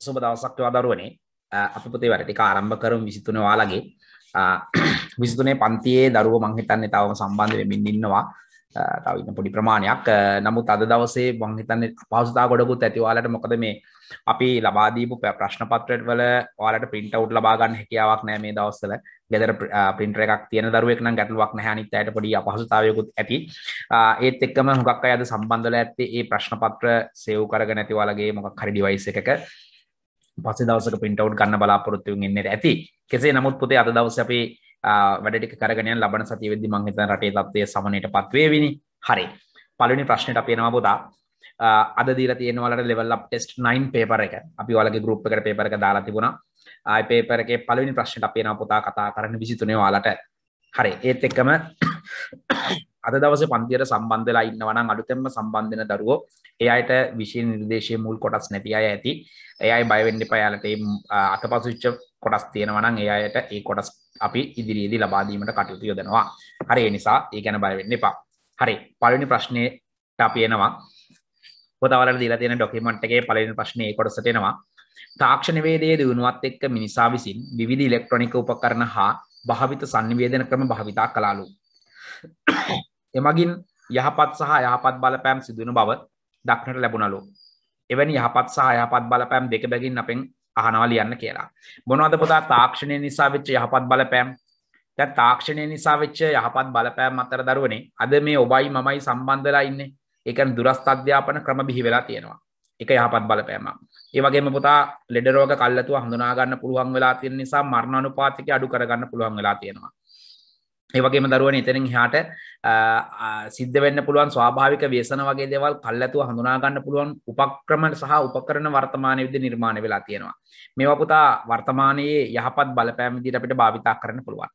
සුබ දවසක්වා දරුවනේ අපපතේ වැරටි ආරම්භ කරම් විසිතුන වාලගේ විසිතුනේ පන්තියේ දරුව මංහිතන්නේ තවම සම්බන්ධ වෙමින් ඉන්නවා තවන්න පොඩි ප්‍රමාණයක් නමුත් අද දවසේ මංහිතන්නේ පහසුතා ගොඩකුත් ඇතිවාලට මොකද මේ අපි ලබාදීපු ප්‍රශ්න පත්‍රයට වල වාලට පින්ට උට් ලබාගන්න හැකියාවක් නෑ මේ දවස්සල ගෙදර පින්ටර එකක් තියෙන දරුවෙක්න ගැටලුවක් නැහැනිත් අයට පොඩි අපහසුතාවයකුත් ඇති ඒත් එක්කම හුඟක් අයද සම්බන්ධල ඇත්තේ ඒ ප්‍රශ්න පත්‍ර සෙව් කරග නැතිවාලගේ මොකක් හරි ඩිවයිස එකක පසේ දවසක පින්ටවට් ගන්න බලාපොරොත්තුවෙන් එන්නට ඇති කෙසේ නමුත් පුතේ අද දවස අපේ වැඩටි කරගෙන ලබන සති වෙද්දි මං හිතන රටේ තත්ත්වය සමනයට පත්වේවිනි හරි පළවෙනි ප්‍රශ්නයට අපි එනවා පුතා අද දීලා තියෙනවලට ලෙවල් අප් ටෙස්ට් 9 පේපර් එක අපි ඔයාලගේ ගෲප් එකට පේපර් එක දාලා තිබුණා ආයි පේපර් එකේ පළවෙනි ප්‍රශ්නෙට අපි එනවා පුතා කතා කරන්න 23 ඔයාලට හරි ඒත් එක්කම අද දවස පන්තියට සම්බන්ධලා ඉන්නවනම් අඩුතෙම සම්බන්ධන දරුවෝ එයායට විශෂයෙන් නිර්දේශය මුල් කොටස් නැති අය ඇති එයයි බයිවෙන්ඩි පයාලට අත පසුච්ච කොටස් තියෙනවනම් එයායට ඒ කොටස් අපි ඉදිරියේදී ලබාදීමට කටයුතු යොදනවා හරි නිසා ඒ ගැන බයවෙන්න එපා හරි පලනි ප්‍රශ්නයට අපයනවා පොතවල දිලා තියෙන ඩොකිමට් එකේ පලන ප්‍රශ්නය කොටසටෙනවා තාක්ෂණවේදයේ දියුණුවත් එක්ක මිනිසා විසින් විවිධ ඉලෙක්ට්‍රොනික උපකරණ හා භාවිත සංනිවේදන ක්‍රම භාවිතා කලාලු එමගින් යහපත් සහ යහපත් බලපෑම් සිදුවන බව දක්නට ලැබුණලු. එවැනි යහපත් සහ යහපත් බලපෑම් දෙක බැගින් අපෙන් අහනවා ලියන්න කියලා. මොනවද පුතා තාක්ෂණය නිසා වෙච්ච යහපත් බලපෑම්? දැන් තාක්ෂණය නිසා වෙච්ච යහපත් බලපෑම් අතර දරුවනේ අද මේ ඔබයි මමයි සම්බන්ධ වෙලා ඉන්නේ. ඒ කියන්නේ දුරස්ත අධ්‍යාපන ක්‍රම බිහි වෙලා තියෙනවා. ඒක යහපත් බලපෑමක්. ඒ වගේම පුතා ලෙඩ රෝග කල්ැතුව හඳුනා ගන්න පුළුවන් වෙලා තියෙන නිසා මරණ අනුපාතිකය අඩු කරගන්න පුළුවන් වෙලා තියෙනවා. ඒවගේම දරුවන් එතනින් හාට සිද්ධ වෙන්න පුළුවන් ස්වාභාවික වේසන වගේ දෙවල් කල්ලතුව හඳුනාගන්න පුළුවන් උපක්‍රමට සහ උපකරන වර්තමානය විද නිර්මාණ වෙලා තියෙනවා. මේවපුතා වර්තමානයේ යහපත් බලපෑමිදිට අපිට භාවිතා කරන පුළුවන්.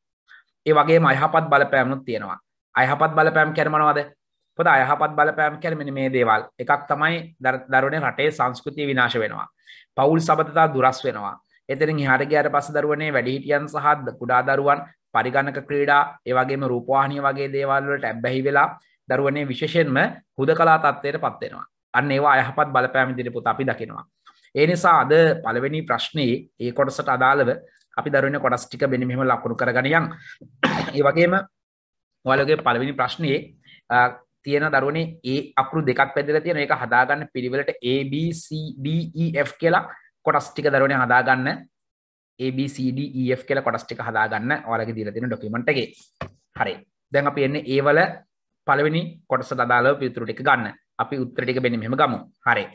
ඒ වගේ අයහපත් බලපෑමනුත් තියෙනවා. අයහපත් බලපෑම් කැරමනවාද පොද අයහපත් බලපෑම් කැරමෙන මේ දේවල් එකක් තමයි දරුණේ රටේ සංස්කෘතිය විනාශ වෙනවා. පවුල් සබතතා දුරස් වෙනවා. එතරින් හරිගයාට පස දරුවනේ වැඩිහිටියන් සහද කුඩා දරුවන් පරිගණක ක්‍රීඩා ඒවගේම රූපවාහනය වගේ දේවල්ලට ඇබ්බැහි වෙලා දරුවනේ විශෂෙන්ම හුද කලා තත්වයට පත්වෙනවා අන්න ඒවා අයහපත් බලපෑමි දිරිපුත් අපි දකිනවා. ඒ නිසා අද පළවෙනි ප්‍රශ්නයේ ඒ කොටසට අදාළව අපි දරුවන කොටස් ටික බෙනමිහම ලකුණු කරගනියන් ඒ වගේම වලගේ පළවෙනි ප්‍රශ්නයේ තියෙන දරුවනේ ඒ අකුරු දෙකක් පැදිල තියෙන එක හදාගන්න පිළිවෙලට ABCDEF කියලා කොටස් ටික දරුවනේ හදාගන්න ABCDF e, කියල කොටස්ටික හදාගන්න ඔලග දීරතින ඩොකිමටගේ හරි දැන් අප එන්න ඒවල පළවෙනි කොටස දදාල පිතුරටික ගන්න අපි උත්තරටික බෙන මෙම ගමු හරි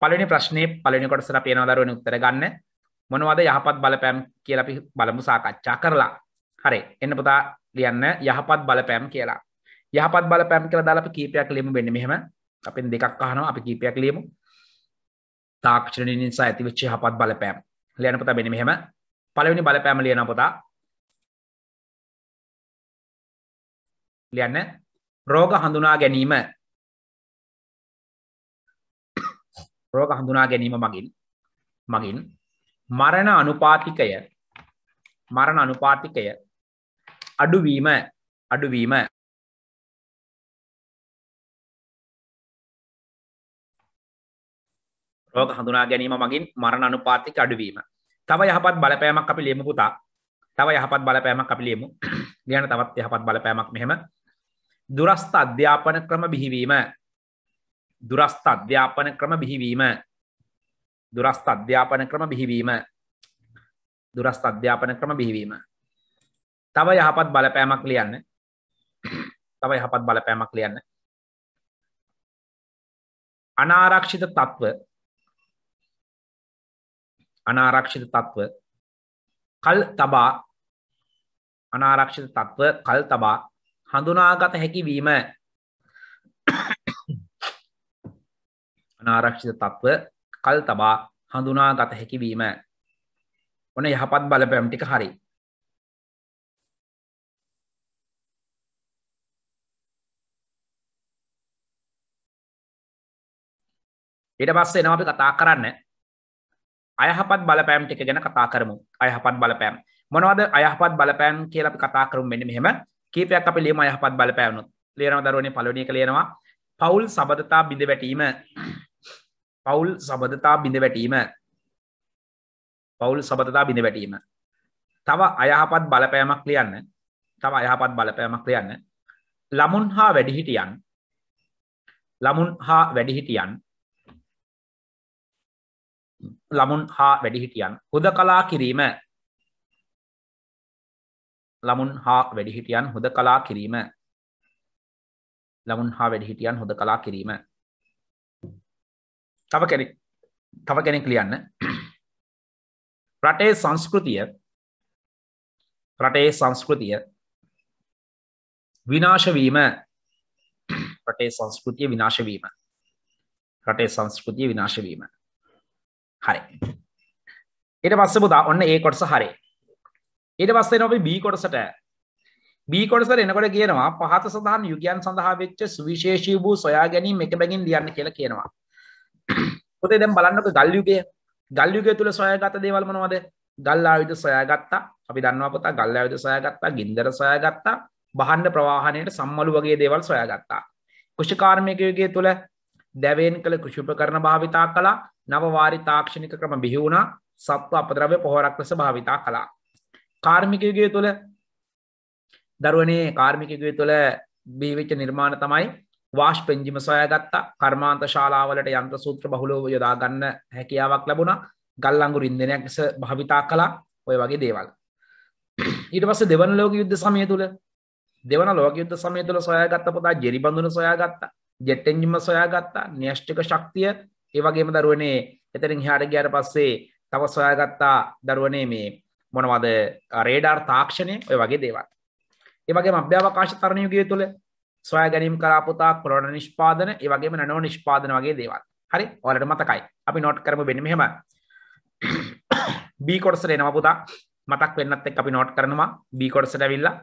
පලනි ප්‍රශ්නය පලනි කොටසර පේනවදරුවන උත්තර ගන්න මොනවද යහපත් බලපෑම් කියලපි බලමු සාකච්ඡා කරලා හරි එන්න පුතා ලියන්න යහපත් බලපෑම් කියලා යහපත් බලපෑම් කියලා දාලප කීපයක් ලියමු වෙන්න මෙහෙම අපෙන් දෙකක් අහනවා අපි කීපයක් ලියමු තාක්ෂණ නිසා ඇතිවෙච්ච යහපත් බලපෑම් ලියන්න පුතා වෙන්න මෙහෙම පළවෙනි බලපෑම ලියන පොතා ලියන්න රෝග හඳුනා ගැනීම රෝග හඳුනා ගැනීම මගින් මගින් මරණ අනුපාතිකය මරණ අනුපාතිකය අඩුවීම අඩුවීම රෝග හඳුනා ගැනීම මගින් මරණ අනුපාතික අඩුවීම තව යහපත් බලපෑමක් අපි ලියමු පුතා. තව යහපත් බලපෑමක් අපි ලියමු. ලියන තවත් යහපත් බලපෑමක් මෙහෙම. දුරස්ථ අධ්‍යාපන ක්‍රම බිහිවීම. දුරස්ථ අධ්‍යාපන ක්‍රම බිහිවීම. දුරස්ථ අධ්‍යාපන ක්‍රම බිහිවීම. දුරස්ථ අධ්‍යාපන ක්‍රම බිහිවීම. තව යහපත් බලපෑමක් ලියන්න. තව යහපත් බලපෑමක් ලියන්න. අනාරක්ෂිත තත්ත්ව අනාරක්ෂිත තත්ත්ව කල් තබා අනාරක්ෂිත තත්ත්ව කල් තබා හඳුනාගත හැකිවීම අනාරක්ෂිත තත්ත්ව කල් තබා හඳුනාගත හැකිවීම ඔන යහපත් බලපෑම් ටික හරි ඊට පස්සේ එනවා අපි කතා කරන්න අයහපත් බලපෑම් ටික ගැන කතා කරමු අයහපත් බලපෑම් මොනවද අයහපත් බලපෑම් කියල අපි කතා කරුම් මෙන්න මෙහෙම කීපයක් අපි ලියම අයහපත් බලපෑමනුත් ලේනව දරුවනේ පලනය කළේනවා පවුල් සබඳතා බිඳ වැටීම පවුල් සබඳතා බිඳ වැටීම පවුල් සබඳතා බිඳ වැටීම තව අයහපත් බලපෑමක් ලියන්න තව අයහපත් බලපෑමක් ලියන්න ළමුන් හා වැඩිහිටියන් ළමුන් හා වැඩිහිටියන් ළමුන් හා වැඩිහිටියන් හුද කලා කිරීම ළමුන් හා වැඩිහිටියන් හුද කලා කිරීම ළමුන් හා වැඩිහිටියන් හොද කලා කිරීම තව කෙනෙක් තව කෙනෙක් ලියන්න රටේ සංස්කෘතිය රටේ සංස්කෘතිය විනාශවීම රටේ සංස්කෘතිය විනාශවීම රටේ සංස්කෘතිය විනාශවීම හරි එට පස්ස පුදා ඔන්න ඒ කොටස හරි එට පස්සෙන අපි බී කොටසට බී කොටස එනකොට කියනවා පහත සඳහන් යුගයන් සඳහා වෙච්ච සුවිශේෂී වූ සොයා ගැනීම එක බැගින් ලියන්න කියලා කියනවා පොතේ දැම් බලන්නක ගල්යුගය ගල්යුගය තුළ සොයගත දේවල් මොනවද ගල්ලාවිද සොයාගත්තා අපි දන්නවා පොතා ගල්ලාවිද සොයාගත්තා ගින්දර සොයාගත්තා බහන්ඩ ප්‍රවාහණයට සම්මලු වගේ දේවල් සොයාගත්තා කෘෂිකාර්මිකයගේ තුළ දැවෙන් කළ කෘෂිපකරණ භාවිතා කළා නවවාරි තාක්ෂණික ක්‍රම බිහිවුණා සත්ව අපද්‍රව්‍ය පොහොරක් ලෙස භාවිතා කළා. කාර්මිකයගේ තුළ දරුවනේ කාර්මිකගේ තුළ බීවිච්ච නිර්මාණ තමයි වාශ් පෙන්ජිම සොයගත්තා කර්මාන්ත ශාලාවලට යන්ත්‍ර සූත්‍ර බහුලෝ යොදා ගන්න හැකියාවක් ලැබුණ ගල්ලංගුර ඉන්දනයක් ලෙස භාවිතා කලා ඔය වගේ දේවල්. ඊට පස දෙවන ලෝක යුද්ධ සමය තුළ දෙවන ලෝක යුද්ධ සමය තුළ සොයාගත්ත පොතා ජෙරිබඳුන සොයාගත්තා ජෙට්ටෙන්ජිම සොයා ගත්තා න්‍යෂ්ටික ශක්තිය ඒවගේම දරුවනේ එතරින් හාට ගයාට පස්සේ තව සොයාගත්තා දරුවනේ මේ මොනවද රේඩර් තාක්ෂණය ඔය වගේ දේවත්. ඒවගේ අභ්‍යාවකාශ තරණයුගේ තුළ සොය ගැනීම් කරපුතා කොරන නිෂ්පාදන ඒවගේ නනෝ නිෂ්පාදන වගේ දේවත් හරි ඔලට මතකයි අපි නොට් කරම බෙනමහෙම බීකොටස රෙනවපුතා මතක් වෙන්නත් එක් අපි නොට් කරනවා බීකොටසට විල්ලා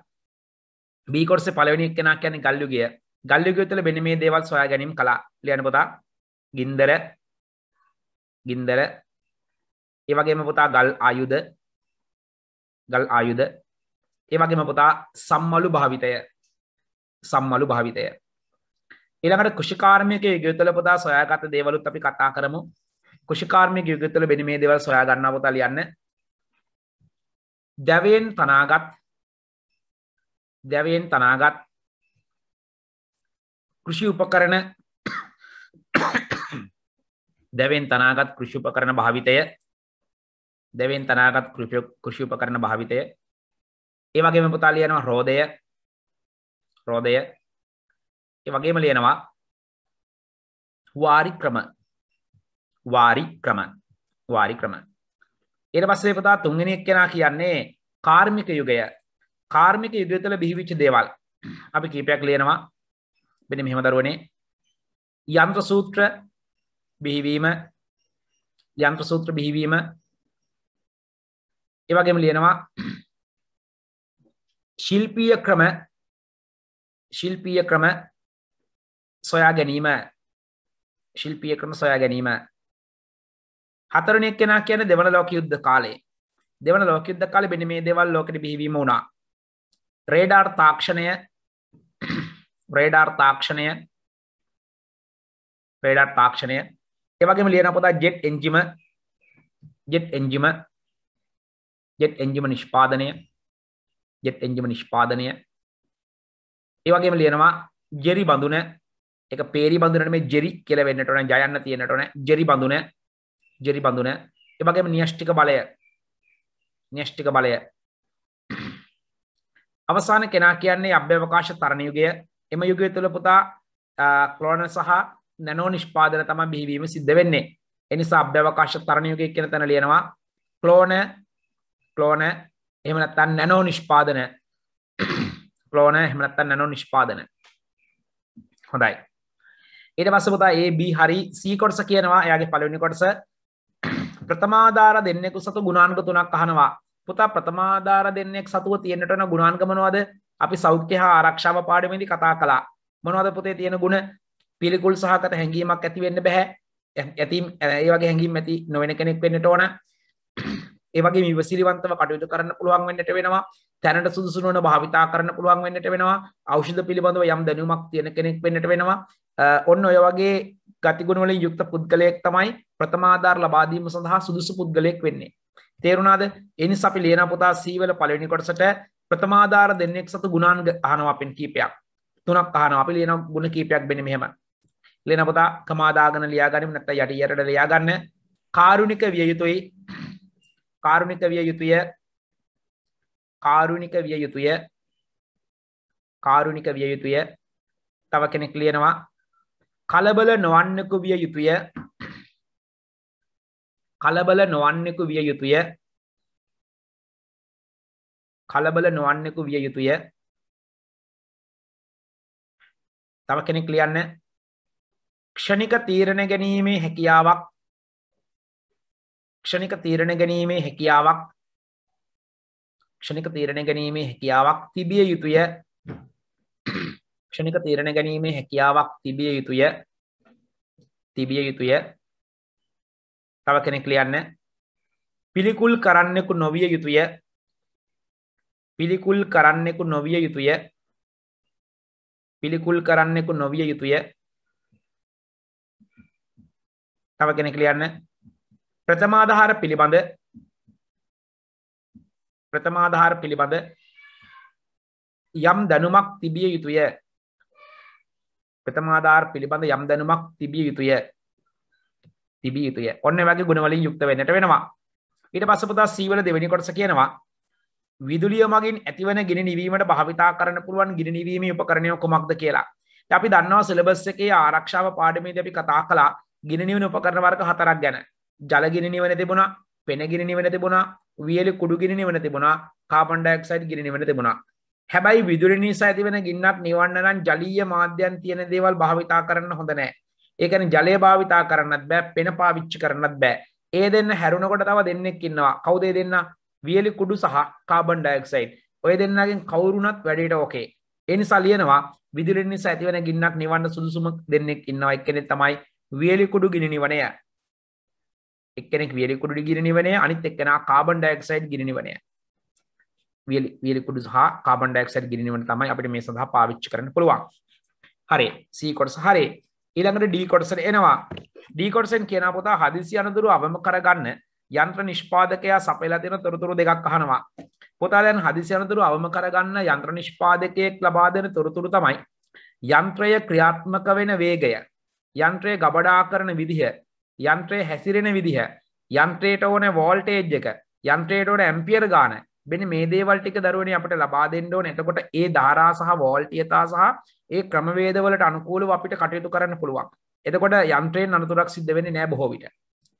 බීකොටස පලවෙනි කෙනා කියන ගල්ලුගේ ගල්ලිගයුතුල බෙන මේ දේවල් සොයා ගැනීම් කලා ලියන පොතා ගින්දර ගින්දර ඒවගේම පොතා ගල් ආයුද ගල් ආයුද ඒවගේම පොතා සම්මලු භාවිතය සම්මලු භාවිතය එළඟට කෘෂිකාර්මයක යුතුල පොතා සොයාගත දේවලුත් අපි කතා කරමු කෘෂිකාර්මයක යුගතුල බෙන මේ දේවල් සොයා ගන්න පොතා ලියන්න දැවෙන් තනාගත් දැවෙන් තනාගත් කෘෂි උපකරණ දැවෙන් තනාගත් කෘෂි උපකරණ භාවිතය දැවෙන් තනාගත් කෘෂි උපකරණ භාවිතය ඒ වගේම පුතා ලියනවා රෝදය රෝදය ඒ වගේම ලියනවා වාරි ක්‍රම වාරි ක්‍රම වාරි ක්‍රම ඊට පස්සේ පුතා තුන්වෙනි එක්කෙනා කියන්නේ කාර්මික යුගය කාර්මික යුගය තුළ බිහිවිච්ච දේවල් අපි කීපයක් ලියනවා බෙන මෙහෙම දරුවනේ යන්ත්‍ර සූත්‍ර බිහිවීම යන්ත්‍ර සූත්‍ර බිහිවීම ඒවගේම ලියනවා ශිල්පීය ක්‍රම ශිල්පීය ක්‍රම සොයා ගැනීම ශිල්පීය ක්‍රම සොයා ගැනීම හතරන එක්කෙනා කියන දෙවන ලෝක යුද්ධ කාලේ දෙවන ලෝක යුද්ධ කාලේ මෙන්න මේ දේවල් ලෝකෙට බිහිවීම වුණා රේඩාර් තාක්ෂණය රේඩාර් තාක්ෂණය රේඩාර් තාක්ෂණය ඒවගේම ලියන පොත ජෙට් එන්ජිම ජෙට් එන්ජිම ජෙට් එන්ජිම නිෂ්පාදනය ජෙට් එන්ජිම නිෂ්පාදනය ඒවගේම ලියනවා ජෙරි බඳුන එක පේරි බඳුනට මේ ජෙරි කියල වෙන්නටන ජයන්න තියෙනටන ජෙරි බඳුන ජෙරි බඳුන ඒවගේම නිියෂ්ටික බලය නිියෂ්ටික බලය අවසාන කෙනා කියන්නේ අභ්‍යවකාශ තරණයුගය එම යුගය තුළ පුතා කලෝන සහ නැනෝ නිෂ්පාදන තම බිහිවීම සිද්ධ වෙන්නේ එනිසා අභ්‍යවකාශ තරණයුගය කියෙන තැන ලියනවා කලෝන කලෝන එහමනත්තන් නැනෝ නිෂ්පාදන කලෝන එහමනත්තන් නැනෝ නිෂ්පාදන හොඳයි එට පස්සපුතා ඒ බි හරි සීකොටස කියනවා එයාගේ පලවෙනි කොටස ප්‍රථමාධාර දෙන්නෙකු සතු ගුණාන්ග තුනක් අහනවා පුතා ප්‍රථමාධාර දෙන්නෙක් සතුව තියෙන්න්නටන ගුණාන්ගමනවාද අපි සෞඛ්‍ය හා ආරක්ෂාව පාඩමේදි කතා කළා මොනවද පොතේ තියෙන ගුණ පිළිකුල් සහගත හැඟීමක් ඇති වෙන්න බෑ ඇති ඒ වගේ හැඟීම් ඇති නොවෙන කෙනෙක් වෙන්නට ඕන ඒ වගේ විවසිලිවන්තව කටයුතු කරන්න පුළුවන් වෙන්නට වෙනවා තැනට සුදුසු නොවන භාවිතා කරන්න පුළුවන් වෙන්නට වෙනවා ඖෂධ පිළිබඳව යම් දැනුමක් තියෙන කෙනෙක් වෙන්නට වෙනවා ඔන්න ඔය වගේ ගතිගුණ වලින් යුක්ත පුද්ගලයෙක් තමයි ප්‍රථමාධාර ලබා දීම සඳහා සුදුසු පුද්ගලයෙක් වෙන්නේ තේරුණාද එනි අපි ලියන පුතා සීවල පලවෙනි කොටසට ප්‍රථමාධාර දෙන්නෙක් සතු ගුණාන් අහනවා අපෙන් කීපයක් තුනක් අහන අපි ලියන ගුණ කීපයක් බෙන මෙහෙම ලියන පුතා කමාදාගන ලියාගනිම නැත්ත යට යටට ලියාගන්න කාරුණික විය යුතුයි කාරුණික විය යුතුය කාරුණික විය යුතුය කාරුණික විය යුතුය තව කෙනෙක් ලියනවා කලබල නොවන්නකු විය යුතුය කලබල නොවන්නෙකු විය යුතුය කලබල නොවන්නෙකු විය යුතුය තව කෙනෙක් ලියන්න ක්ෂණික තීරණ ගැනීමේ හැකියාවක් ක්ෂණික තීරණ ගැනීමේ හැකියාවක් ක්ෂණික තීරණ ගැනීමේ හැකියාවක් තිබිය යුතුය ක්ෂණික තීරණ ගැනීමේ හැකියාවක් තිබිය යුතුය තිබිය යුතුය තව කෙනෙක් ලියන්න පිළිකුල් කරන්නෙකු නොවිය යුතුය පිළිකුල් කරන්නෙකු නොවිය යුතුය පිළිකුල් කරන්නෙකු නොවිය යුතුය තව කෙනෙක් ලියන්න ප්‍රථමාධහාර පිළිබඳ ප්‍රථමාධහාර පිළිබඳ යම් දැනුමක් තිබිය යුතුය ප්‍රථමාධාර පිළිබඳ යම් දැනුමක් තිබිය යුතුය තිබිය යුතුය ඔන්න වගේ ගුණවලින් යුක්ත වෙන්නට වෙනවා ඊට පස්ස පුතා සීවල දෙවැනි කොටස කියනවා විදුලිය මගින් ඇතිවන ගෙන නිවීමට භාවිතා කරන පුළුවන් ගිනි නිවීම උපකරණය කොමක්ද කියලා අපි දන්නවා සිලබස් එකේ ආරක්ෂාව පාඩමේ දැපි කතා කලා ගිනිනිවන උපකරණ වර්ග හතරක් ගැන ජලගිනි නිවන තිබුණා පෙනගිනි නිවන තිබුණා වියලි කුඩු ගිනි නිවන තිබුණා කාබන් ඩයොක්සයිඩ් ගිනි නිවන තිබුණා හැබැයි විදුලි නිසා ඇතිවන ගින්නක් නිවන්න නම් ජලීය මාධ්‍යයන් තියෙන දේවල් භාවිතා කරන්න හොඳ නැහැ ඒකන ජලය භාවිතා කරන්නත් බෑ පෙන පාවිච්චි කරන්නත් බෑ ඒ දෙන්න හැරුණකොට තව දෙන්නෙක් ඉන්නවා කවුදේ දෙන්න වියලි කුඩු සහ කාබන් ඩයක්සයිට් ඔය දෙන්නගෙන් කවුරුනත් වැඩට ඕකේ එනි සලියනවා විදුරෙන් නිසා ඇතිවන ගින්නක් නිවන්න සුදුසුම දෙන්නෙක් ඉන්නවා එක්කෙනෙ තමයි වියලිකුඩු ගිනිනිවනය එක්කෙනෙක් වියලිකුඩු ගිනිවනය අනිත් එක්කෙන කාබන් ඩයක්සයිඩ් ගිනිවනය වියලිකුඩු සහ කාබන් ඩයක්සයිඩ් ගිනිවන තමයි අපිට මේ සඳහා පාවිච්චි කරන්න පුළුවන් හරි සීකොට සහරේ ඊළඟට ඩීකොටසට එනවා ඩීකොටසෙන් කියන පුතා හදිසි අනතුරු අවම කරගන්න යන්ත්‍ර නිෂ්පාදකයා සපයලා දෙන තොරතුරු දෙකක් අහනවා පුතා දැන් හදිසි අනතුරු අවම කරගන්න යන්ත්‍ර නිෂ්පාදකයෙක් ලබා දෙන තොරතුරු තමයි යන්ත්‍රය ක්‍රියාත්මක වෙන වේගය යන්ත්‍රය ගබඩා කරන විදිහ යන්ත්‍රය හැසිරෙන විදිහ යන්ත්‍රයට ඕන වෝල්ටේජ් එක යන්ත්‍රයට ඕන ඇම්පියර් ගාන බෙන මේ දේවල්ටික දරුවනේ අපට ලබා දෙන්නඩෝ නතකොට ඒ ධාරා සහ වෝල්ටියතා සහ ඒ ක්‍රමවේදවලට අනුකූලව අපිට කටයුතු කරන්න පුළුවන් එතකොට යන්ත්‍රයෙන් අනතුරක් සිද්ධ වෙන නෑ බොහෝවිට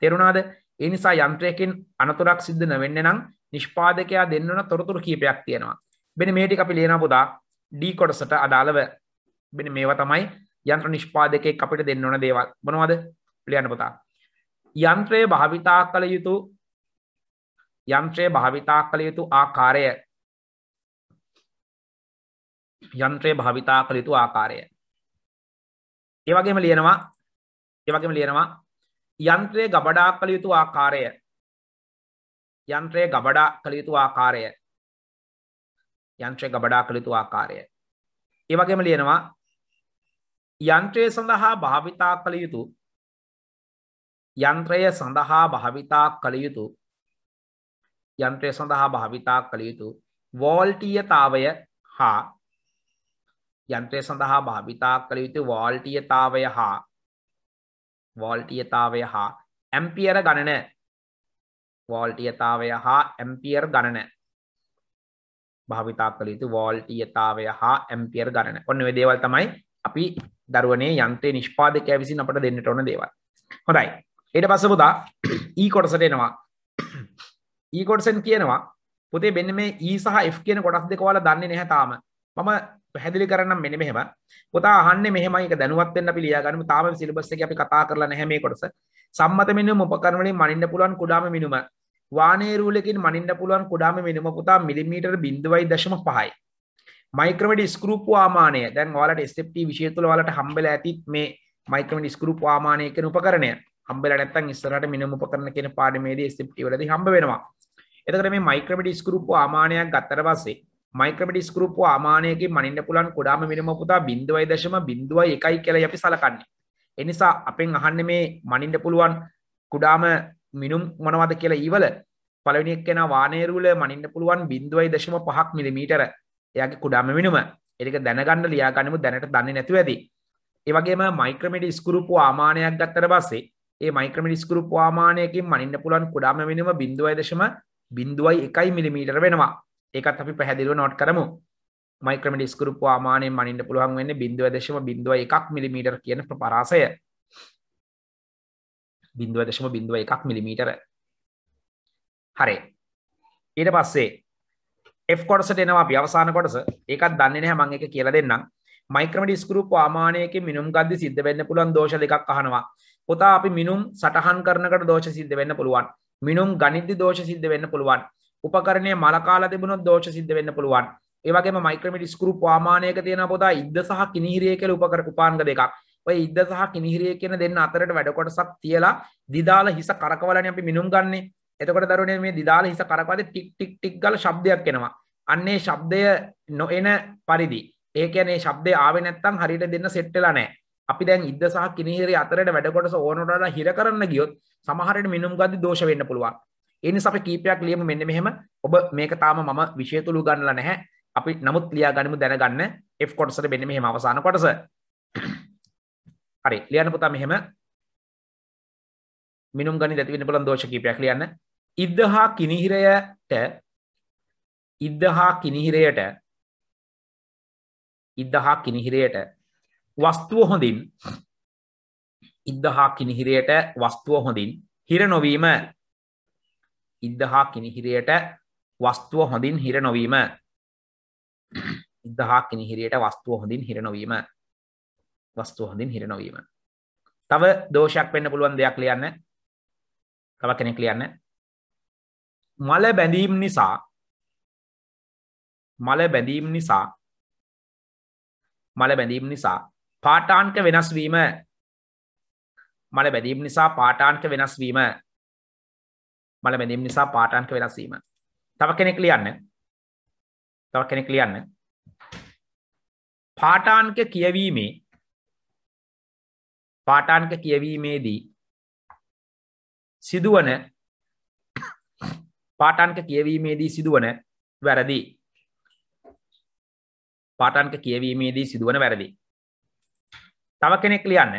තෙරුණාද ඒ නිසා යන්ත්‍රයකින් අනතුරක් සිද්ධ නවෙන්න නම් නිෂ්පාදකයා දෙන්නන තොරතුරු කීපයක් තියෙනවා බෙන මේටි අපි ලේන පුදා ඩී කොටසට අදාළව බෙන මේවා තමයි යන්ත්‍ර නිෂ්පාදකය අපිට දෙන්න ඕන දේවල් මොනවද ලියන්න පුතා යන්ත්‍රය භාවිතා කළ යුතු යන්ත්‍රය භාවිතා කළ යුතු ආකාරය යන්ත්‍රය භාවිතා කළ යුතු ආකාරය ඒවගේම ලියනවා ඒවගේම ලියනවා යන්ත්‍රය ගබඩා කළ යුතු ආකාරය යන්ත්‍රය ගබඩා කළ යුතු ආකාරය යන්ත්‍රය ගබඩා කළ යුතු ආකාරය ඒවගේම ලියනවා යන්ත්‍රය සඳහා භාවිතා කළ යුතු යන්ත්‍රය සඳහා භාවිතා කළ යුතු යන්ත්‍රය සඳහා භාවිතා කළ යුතු වෝල්ටීයතාවය හා යන්ත්‍රය සඳහා භාවිතා කළ යුතු වෝල්ටීයතාවය හා වෝල්ටීයතාවය හා ඇම්පියර ගණන වෝල්ටීයතාවය හා ඇම්පියර් ගණන භාවිතා කළ යුතු වෝල්ටීයතාවය හා ඇම්පියර් ගණන ඔන්න දේවල් තමයි අපි දරුවනේ යන්ත්‍රය නිෂ්පාදකය විසින් අපට දෙන්නට ඕන දේවල් හොඳයි එට පස්සපුදා ඊ කොටසට එනවා ඊකොටසන් කියනවා පුතේ මෙන්න මේ E සහ F කියන කොටස් දෙක ඔයාලා දන්නේ නැහැ තාම. මම පැහැදිලි කරන්නම් මෙන්න මෙහෙම. පුතා අහන්නේ මෙහෙමයි ඒක දැනුවත් වෙන්න අපි ලියා ගන්නමු. තාම සිලබස් එකේ අපි කතා කරලා නැහැ මේ කොටස. සම්මත මිනුම උපකරණ වලින් මනින්න පුළුවන් කුඩාම මිනුම. වානේ රූලකින් මනින්න පුළුවන් කුඩාම මිනුම පුතා මිලිමීටර 0.5යි. මයික්‍රමඩි ස්කරූප් වාමානය දැන් ඔයාලට SFT විෂය තුල ඔයාලට හම්බෙලා ඇති මේ මයික්‍රමඩි ස්කරූප් වාමානය කියන උපකරණය. හම්බල නැත්තන් ඉස්සරට මිනිම පොතරන කියෙන පාඩමේදී ස්තිප්ටිවලද හම්බ වෙනවා එතකට මේ මයික්‍රමටි ස්කරූප ආමානයක් ගත්තර පස්සේ මයික්‍රමටි ස්කරූප ආමානයක මනින්න පුලන් කොඩාම මිනිම පුතා බිඳුවයි දශම බිඳුව එකයි කියල අපි සලකන්නේ එනිසා අපෙන් අහන්න මේ මනින්ට පුළුවන් කුඩාම මිනුම් මොනවද කියලා ඉවල පලනික් කෙන වානේරුල මනින්ට පුළුවන් බිඳුවයි දශම පහක් මිලිමීටර එයාගේ කුඩාම මිනුම එරික දැනගන්න ලියාගනිමු දැනට දන්නේ නැතුව ඇති. ඒවගේම මයික්‍රමට ස්කුරුපු ආමානයක් ගත්තර බස්සේ ඒ මයික්‍රමිඩිස් ගුරු ප්‍රමාණයකින් මනින්න පුළුවන් කුඩාම මිනිම 0.01 මිලිමීටර වෙනවා. ඒකත් අපි පැහැදිලිව නෝට් කරමු. මයික්‍රමිඩිස් ගුරු ප්‍රමාණයෙන් මනින්න පුළුවන් වෙන්නේ 0.01 මිලිමීටර කියන ප්‍රපරාසය. 0.01 මිලිමීටර. හරි. ඊට පස්සේ F කොටසට එනවා අපි අවසාන කොටස. ඒකත් දන්නේ නැහැ මම ඒක කියලා දෙන්නම්. මයික්‍රමඩිස්කරූප ආමානයකින් මිනුම් ගද්දි සිද්ධ වෙන්න පුළුවන් දෝෂ දෙකක් අහනවා. පොතා අපි මිනුම් සටහන් කරනකට දෝෂ සිද්ධ වෙන්න පුළුවන් මිනුම් ගනිද්දි දෝෂ සිද්ධ වෙන්න පුළුවන් උපකරණය මලකාල තිබුණොත් දෝෂ සිද්ධ වෙන්න පුළුවන් ඒවගේ මයික්‍රමිට ස්කරු පාමානයක තියෙන පොතා ඉද සහ කිනිහිරය කළ උපකර උපාන්ග දෙකක් ඔය ඉද සහ කිනිහිරය කියන දෙන්න අතරට වැඩකොටසක් තියලා දිදාල හිස කරකවලන අපි මිනුම් ගන්නේ එතකට දරුණේ මේ දිදාල හිස කරකවද ටික් ටික් ටික් ගල ශබ්දයක් එනවා අන්නේ ශබ්දය නො එන පරිදි ඒකනේ ශබ්දය ආව නැත්තම් හරිට දෙන්න සෙට්ටලා නෑ අපි දැන් ඉද සහ කිනහිරි අතරට වැඩකොටස ඕනොටට හිර කරන්න ගියොත් සමහරට මිනුම් ගදදි දෝෂ වෙන්න පුළුවන් එනි සප කීපයක් ලියම මෙන්න මෙහෙම ඔබ මේක තාම මම විශයතුළු ගන්නල නැහැ අපි නමුත් ලියා ගනිමු දැනගන්න F කොටසට බෙන්න මෙහෙම අවසාන කොටස හරි ලියන්න පුතා මෙහෙම මිනුම් ගනි ඇතිවෙන්න පුළන් දෝෂ කීපයක් ලියන්න ඉද්දහා කිනිහිරයට ඉද්දහා කිනිහිරයට ඉද්දහා කිනිහිරයට වස්තුව හොඳින් ඉද්දහා කිනිහිරයට වස්තුව හොඳින් හිර නොවීම ඉද්දහා කිනිහිරයට වස්තුව හොඳින් හිර නොවීම ඉදහා කිනිහිරයට වස්තුව හොඳින් හිර නොවීම වස්තුව හොඳින් හිර නොවීම තව දෝෂයක් වෙන්න පුළුවන් දෙයක් ලියන්න තව කෙනෙක් ලියන්න මල බැඳීම් නිසා මල බැඳීම් නිසා මල බැඳීම් නිසා පාටාන්ක වෙනස්වීම මල බැදීම් නිසා පාටාන්ක වෙනස්වීම මල බැදීම් නිසා පාටාන්ක වෙනස්වීම තව කෙනෙක් ලියන්න තව කෙනෙක් ලියන්න පාටාන්ක කියවීමේ පාටාන්ක කියවීමේදී සිදුවන පාටාන්ක කියවීමේදී සිදුවන වැරදි පාටාන්ක කියවීමේදී සිදුවන වැරදි තව කෙනෙක් ලියන්න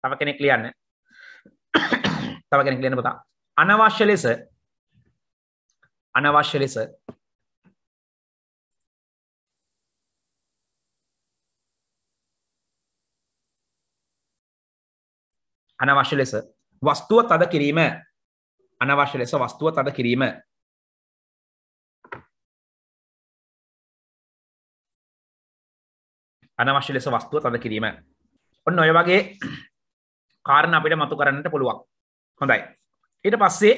තව කෙනෙක් ලියන්න තව කෙනෙක් ලියන්න පුතා අනවශ්‍ය ලෙස අනවශ්‍ය ලෙස අනවශ්‍ය ලෙස වස්තුව තද කිරීම අනවශ්‍ය ලෙස වස්තුව තද කිරීම අනවශ්‍ය ලෙස වස්තුව තද කිරීම ඔන්න ඔය වගේ කාරණ අපිට මතු කරන්නට පුළුවන් හොඳයි ඊට පස්සේ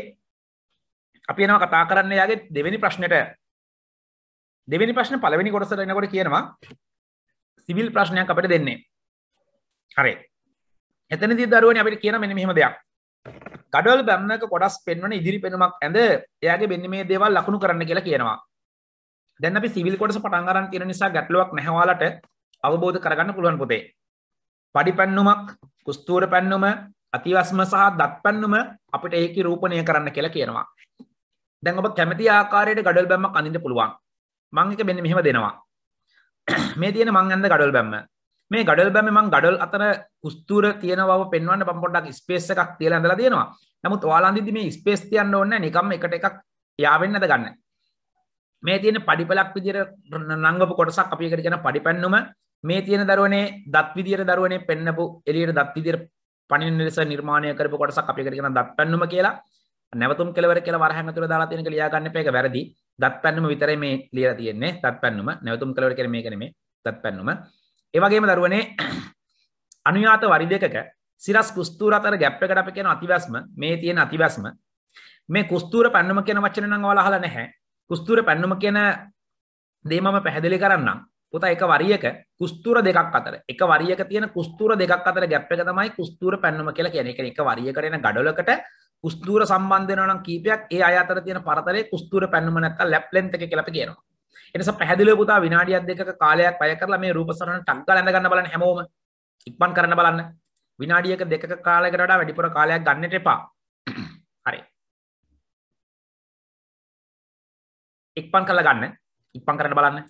අපි එනවා කතා කරන්න යාගේ දෙවෙනි ප්‍රශ්නයට දෙවෙනි ප්‍රශ්න පළවෙනි කොටසට එනකොට කියනවා සිවිල් ප්‍රශ්නයක් අපිට දෙන්නේ හරි එතනදී දරුවනේ අපිට කියන මෙන්න මෙහෙම දෙයක් ගඩොල් බැම්මක කොටස් පෙන්වන ඉදිරි පෙනුමක් ඇඳ එයාගේ මෙන්න මේ දේවල් ලකුණු කරන්න කියලා කියනවා දැන් අපි සිවිල් කොටස පටන් ගන්න තියෙන නිසා ගැටලුවක් නැහැ ඔයාලට අවබෝධ කරගන්න පුළුවන් පොතේ. පඩි පැන්නුමක් කුස්තුවර පැන්නුම අතිවස්ම සහ දත් පැන්නුම අපිට ඒකේ රූපණය කරන්න කියලා කියනවා. දැන් ඔබ කැමති ආකාරයට ගඩොල් බැම්මක් අඳින්න පුළුවන්. මම එක මෙන්න මෙහෙම දෙනවා. මේ තියෙන මං අඳ ගඩොල් බැම්ම. මේ ගඩොල් බැම්මේ මං ගඩොල් අතර කුස්තුර තියෙන බව පෙන්වන්න මම පොඩ්ඩක් ස්පේස් එකක් තියලා ඇඳලා දෙනවා. නමුත් ඔයාලා අඳින්දි මේ ස්පේස් තියන්න ඕනේ නැහැ. නිකම්ම එකට එකක් යාවෙන්නද ගන්න. මේ තියෙන පඩිපලක් විදිහට නංගපු කොටසක් අපි එකට කියන පඩිපැන්නුම මේ තියෙන දරුවනේ දත් විදියට දරුවනේ පෙන්නපු එළියට දත් විදියට පණින ලෙස නිර්මාණය කරපු කොටසක් අපි එකට කියන දත් පැන්නුම කියලා නැවතුම් කෙලවර කියලා වරහන් අතුර දාලා තියෙනක ලියා ගන්න එපා ඒක වැරදි දත් පැන්නුම විතරයි මේ ලියලා තියෙන්නේ දත් පැන්නුම නැවතුම් කෙලවර කියන්නේ මේක නෙමෙයි දත් පැන්නුම ඒ වගේම දරුවනේ අනුයාත වරි දෙකක සිරස් කුස්තුර අතර ගැප් එකට අපි කියන අතිවැස්ම මේ තියෙන අතිවැස්ම මේ කුස්තුර පැන්නුම කියන වචන නම් ඔයාලා අහලා නැහැ කුස්තුර පැන්නුම කියන දේ මම පැහැදිලි කරන්නම් පුත එක වරියක කුස්තුර දෙකක් අතර එක වරියක තියෙන කුස්තුර දෙකක් අතර ගැප් එක තමයි කුස්තුර පැන්නුම කියලා කියන්නේ. ඒ කියන්නේ එක වරියකට එන ගඩොලකට කුස්තුර සම්බන්ධ වෙනවා නම් කීපයක් ඒ අය අතර තියෙන පරතරේ කුස්තුර පැන්නුම නැත්තම් ලැප් ලෙන්ත් එක කියලා අපි කියනවා. ඒ නිසා පැහැදිලිව පුතා විනාඩියක් දෙකක කාලයක් වැය කරලා මේ රූපසරණ ටක් ගාලා ඇඳ ගන්න බලන්න හැමෝම. ඉක්මන් කරන්න බලන්න. විනාඩියක දෙකක කාලයකට වඩා වැඩිපුර කාලයක් ගන්නට එපා. හරි. ඉක්මන් කරලා ගන්න. ඉක්මන් කරන්න බලන්න.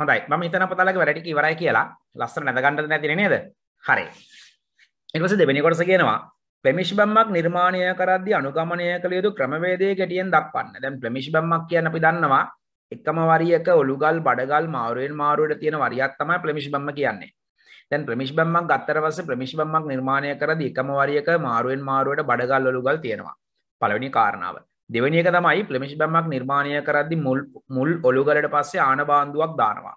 හොඳයි මම ඉතන පොතලක වැඩ ටික ඉවරයි කියලා ලස්සන නැදගන්නද නැතිනේ නේද හරි ඊට පස්සේ දෙවෙනි කොටස කියනවා ප්‍රමිෂ් බම්මක් නිර්මාණය කරද්දී අනුගමනය කළ යුතු ක්‍රමවේදය ගැටියෙන් දක්වන්න දැන් ප්‍රමිෂ් බම්මක් කියන්නේ අපි දන්නවා එකම වරියක ඔලුගල් බඩගල් මාරුවෙන් මාරුවට තියෙන වරියක් තමයි ප්‍රමිෂ් බම්ම කියන්නේ දැන් ප්‍රමිෂ් බම්මක් ගත්තට පස්සේ ප්‍රමිෂ් බම්මක් නිර්මාණය කරද්දී එකම වරියක මාරුවෙන් මාරුවට බඩගල් ඔලුගල් තියෙනවා පළවෙනි කාරණාව දෙවනි එක තමයි ප්ලමිෂ් බැම්මක් නිර්මාණය කරද්දි මුල් මුල් ඔලුගලට පස්සේ ආනබාන්දුවක් දානවා.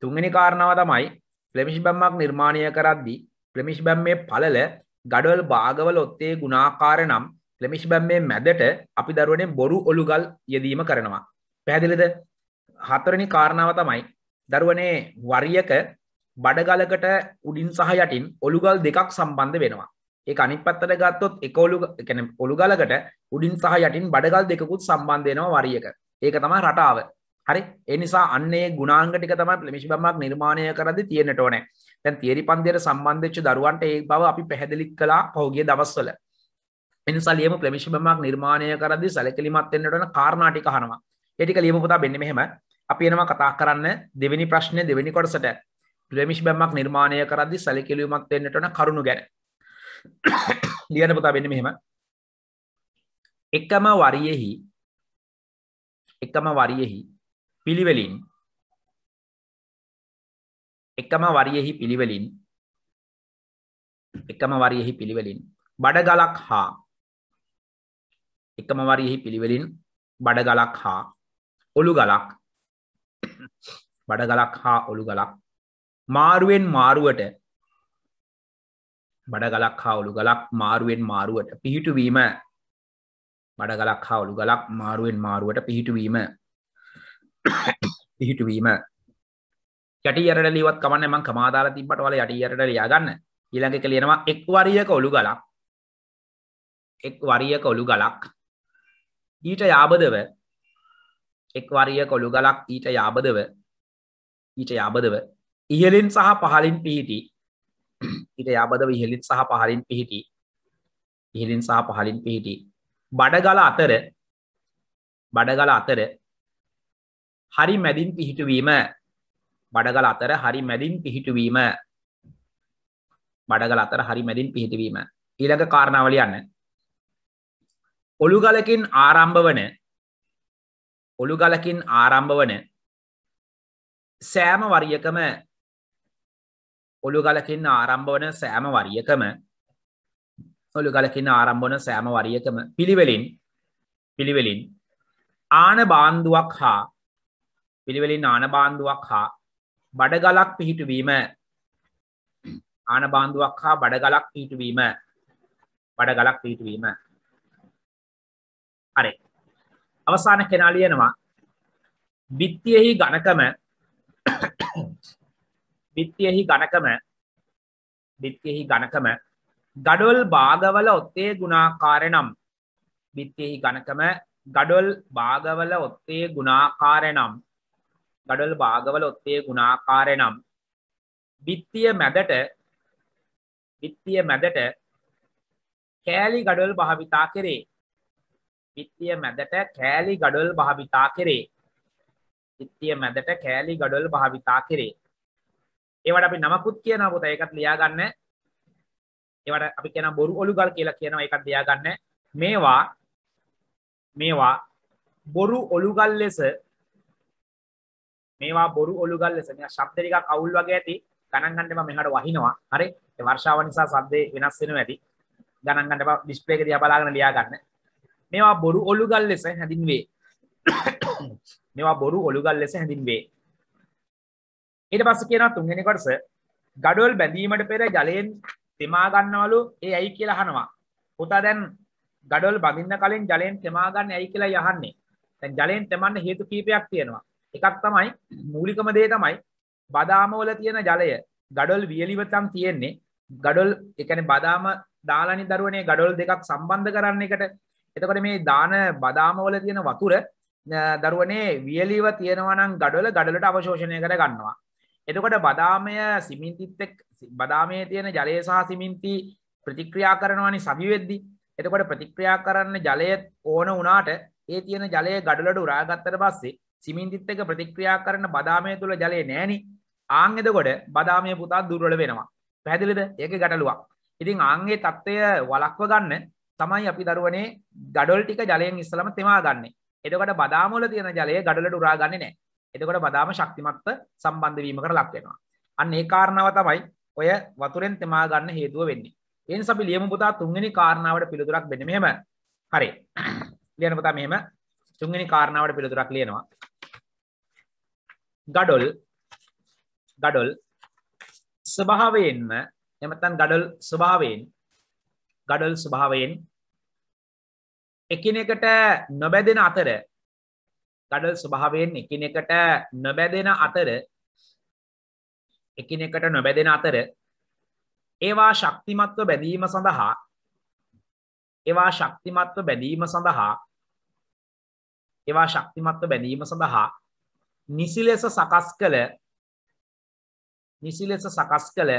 තුන්වෙනි කාරණාව තමයි ප්ලමිෂ් බැම්මක් නිර්මාණය කරද්දි ප්ලමිෂ් බැම්මේ පළල ගඩවල් භාගවල ඔත්තේ ගුණාකාර නම් ප්ලමිෂ් බැම්මේ මැදට අපි දරුවනේ බොරු ඔලුගල් යෙදීම කරනවා. පැහැදිලිද? හතරවෙනි කාරණාව තමයි දරුවනේ වරියක බඩගලකට උඩින් සහ යටින් ඔලුගල් දෙකක් සම්බන්ධ වෙනවා. ඒ අනිත් පැත්තට ගත්තොත් එක ඔලු එකන ඔළු ගලකට උඩින් සහ යටින් බඩගල් දෙකකුත් සම්බන්ධයනවා වරියක ඒක තමයි රටාව හරි එනිසා අන්නේ ගුණාංගටික තමයි ප්‍රමිෂි බමක් නිර්මාණය කරද තියෙනට ඕනෑ තැන් තේරි පන්දියට සම්බන්ධච්ච දරුවන්ට ඒ බව අපි පැහැදිලික් කලා පහුගේ දවස්වල එනිසාලියම ප්‍රමිෂි බමක් නිර්මාණය කරදි සැලකිලිමත්වෙන්න්නටන කාරණාටික හනවා එටික ලියම පුතා බෙන්න මෙහෙම අපි එනවා කතා කරන්න දෙවැනි ප්‍රශ්නය දෙවැනි කොටසට ප්‍රමිෂ් බැමක් නිර්මාණය කරදි සැලකිලිමත්වෙන්න්නටන කරුණු ගැන ලියන්න පුතා වෙන්න මෙහෙම එකම වරියෙහි එකම වරියෙහි පිළිවෙලින් එකම වරියෙහි පිළිවෙලින් එකම වරියෙහි පිළිවෙලින් බඩගලක් හා එකම වරියෙහි පිළිවෙලින් බඩගලක් හා ඔළු ගලක් බඩගලක් හා ඔළු ගලක් මාරුවෙන් මාරුවට බඩගලක් හවුලු ගලක් මාරුවෙන් මාරුවට පිහිටුවීම බඩගලක් හවුලු ගලක් මාරුවෙන් මාරුවට පිහිටුවීම පිහිටුවීම යටියරට ලිවත් කමන්න මං කමාදාර තිබට වල යටියරට ලියාගන්න ඊළඟ එක ලියනවා එක් වරියක ඔලු ගලක් එක් වරියක ඔලු ගලක් ඊට යාබදව එක් වරියක ඔලු ගලක් ඊට යාබදව ඊට යාබදව ඉහලින් සහ පහලින් පිහිටි ඊට යාබදව ඉහලින් සහ පහලින් පිහිටි ඉහලින් සහ පහලින් පිහිටි බඩගල අතර බඩගල අතර හරි මැදින් පිහිටුවීම බඩගල අතර හරි මැදින් පිහිටුවීම බඩගල අතර හරි මැදින් පිහිටවීම ඊළඟ කාරණාවල යන්න ඔළුගලකින් ආරම්භ වන ඔළුගලකින් ආරම්භ වන සෑම වරියකම ඔළු ගලකින් ආරම්භවන සෑම වරියකම ඔළු ගලකින් ආරම්භන සෑම වරියකම පිළිවෙලින් පිළිවෙලින් ආන බාන්දුවක් හා පිළිවෙලින් ආන බාන්දුවක් හා බඩගලක් පිහිටුවීම ආන බාන්දුවක් හා බඩගලක් පිහිටුවීම බඩගලක් පිහිටුවීම හරි අවසාන කෙනාලියනවා බිත්තියෙහි ගණකම බිත්තියෙහි ඝනකම බිත්තියෙහි ඝනකම ගඩොල් භාගවල ඔත්තේ ගුණාකාර නම් බිත්තියෙහි ඝනකම ගඩොල් භාගවල ඔත්තේ ගුණාකාර නම් ගඩොල් භාගවල ඔත්තේ ගුණාකාර නම් බිත්තිය මැදට බිත්තිය මැදට කෑලි ගඩොල් භාවිතා කෙරේ බිත්තිය මැදට කෑලි ගඩොල් භාවිතා කෙරේ බිත්තිය මැදට කෑලි ගඩොල් භාවිතා කෙරේ ඒවට අපි නමකුත් කියනවා පුතා ඒකත් ලියාගන්න ඒවට අපි කියනවා බොරු ඔලුගල් කියලා කියනවා ඒකත් ලියාගන්න මේවා මේවා බොරු ඔලුගල් ලෙස මේවා බොරු ඔලුගල් ලෙස මේ ශබ්ද ටිකක් අවුල් වගේ ඇති ගණන් ගන්න එපා මෙහාට වහිනවා හරි ඒ වර්ෂාව නිසා ශබ්දේ වෙනස් වෙනවා ඇති ගණන් ගන්න එපා ඩිස්ප්ලේ එක දිහා බලාගෙන ලියා ගන්න මේවා බොරු ඔලුගල් ලෙස හැඳින්වේ මේවා බොරු ඔලුගල් ලෙස හැඳින්වේ ඊට පස්ස කියන තුන්ගෙන කොටස ගඩුවල් බැඳීමට පෙර ජලයෙන් තෙමාගන්නවලු ඒ ඇයි කියලා හනවා පුතා දැන් ගඩොල් බඳින්න කලින් ජලයෙන් තෙමාගන්න ඇයි කියලා යහන්නේ තැන් ජලයෙන් තෙමන්න හේතු කීපයක් තියෙනවා එකක් තමයි මූලිකම දේ තමයි බදාමවල තියෙන ජලය ගඩොල් වියලිවතම් තියෙන්නේ ගඩොල් එකන බදාම දාලනි දරුවනේ ගඩොල් දෙකක් සම්බන්ධ කරන්න එකට එතකට මේ දාන බදාමවල තියෙන වතුර දරුවනේ වියලිව තියෙනවනම් ගඩොල ගඩලට අවශෝෂණය කර ගන්නවා එතකොට බදාමය සිමින්තිත් බදාමය තියෙන ජලය සහ සිමින්ති ප්‍රතික්‍රියා කරනවානි සවිවෙද්දි එතකොට ප්‍රතික්‍රියා කරන්න ජලය ඕන වනාට ඒ තියෙන ජලය ගඩලඩ උරාගත්තර පස්සේ සිමින්තිත් එක ප්‍රතික්‍රියා කරන බදාමය තුළ ජලය නෑනි ආං එතකොට බදාමය පුතා දුර්වල වෙනවා පැදිලිද ඒක ගැටලුවක් ඉතින් ආංගේ තත්ත්වය වලක්ව ගන්න තමයි අපි දරුවනේ ගඩොල් ටික ජලයෙන් ඉස්සලම තෙමා ගන්න එතකොට බදාමොල තියෙන ජලය ගඩලට උරාගන්නේ නෑ එතකොට බදාම ශක්තිමත්ව සම්බන්ධ වීමකට ලක් වෙනවා. අන්න ඒ කාරණාව තමයි ඔය වතුරෙන් තෙමා ගන්න හේතුව වෙන්නේ. ඒ නිසා අපි ලියමු පුතා තුන්වෙනි කාරණාවට පිළිතුරක් දෙන්න මෙහෙම. හරි. ලියන පුතා මෙහෙම තුන්වෙනි කාරණාවට පිළිතුරක් ලියනවා. gadol gadol ස්වභාවයෙන්ම එහෙම නැත්නම් gadol ස්වභාවයෙන් gadol ස්වභාවයෙන් එකිනෙකට නොබැදෙන අතර ගඩල් ස්වභාවයෙන් එකිනෙකට නොබැදෙන අතර එකිනෙකට නොබැදෙන අතර ඒවා ශක්තිමත්ව බැදීම සඳහා ඒවා ශක්තිමත්ව බැදීම සඳහා ඒවා ශක්තිමත්ව බැදීම සඳහා නිසි ලෙස සකස් කළ නිසි ලෙස සකස් කළ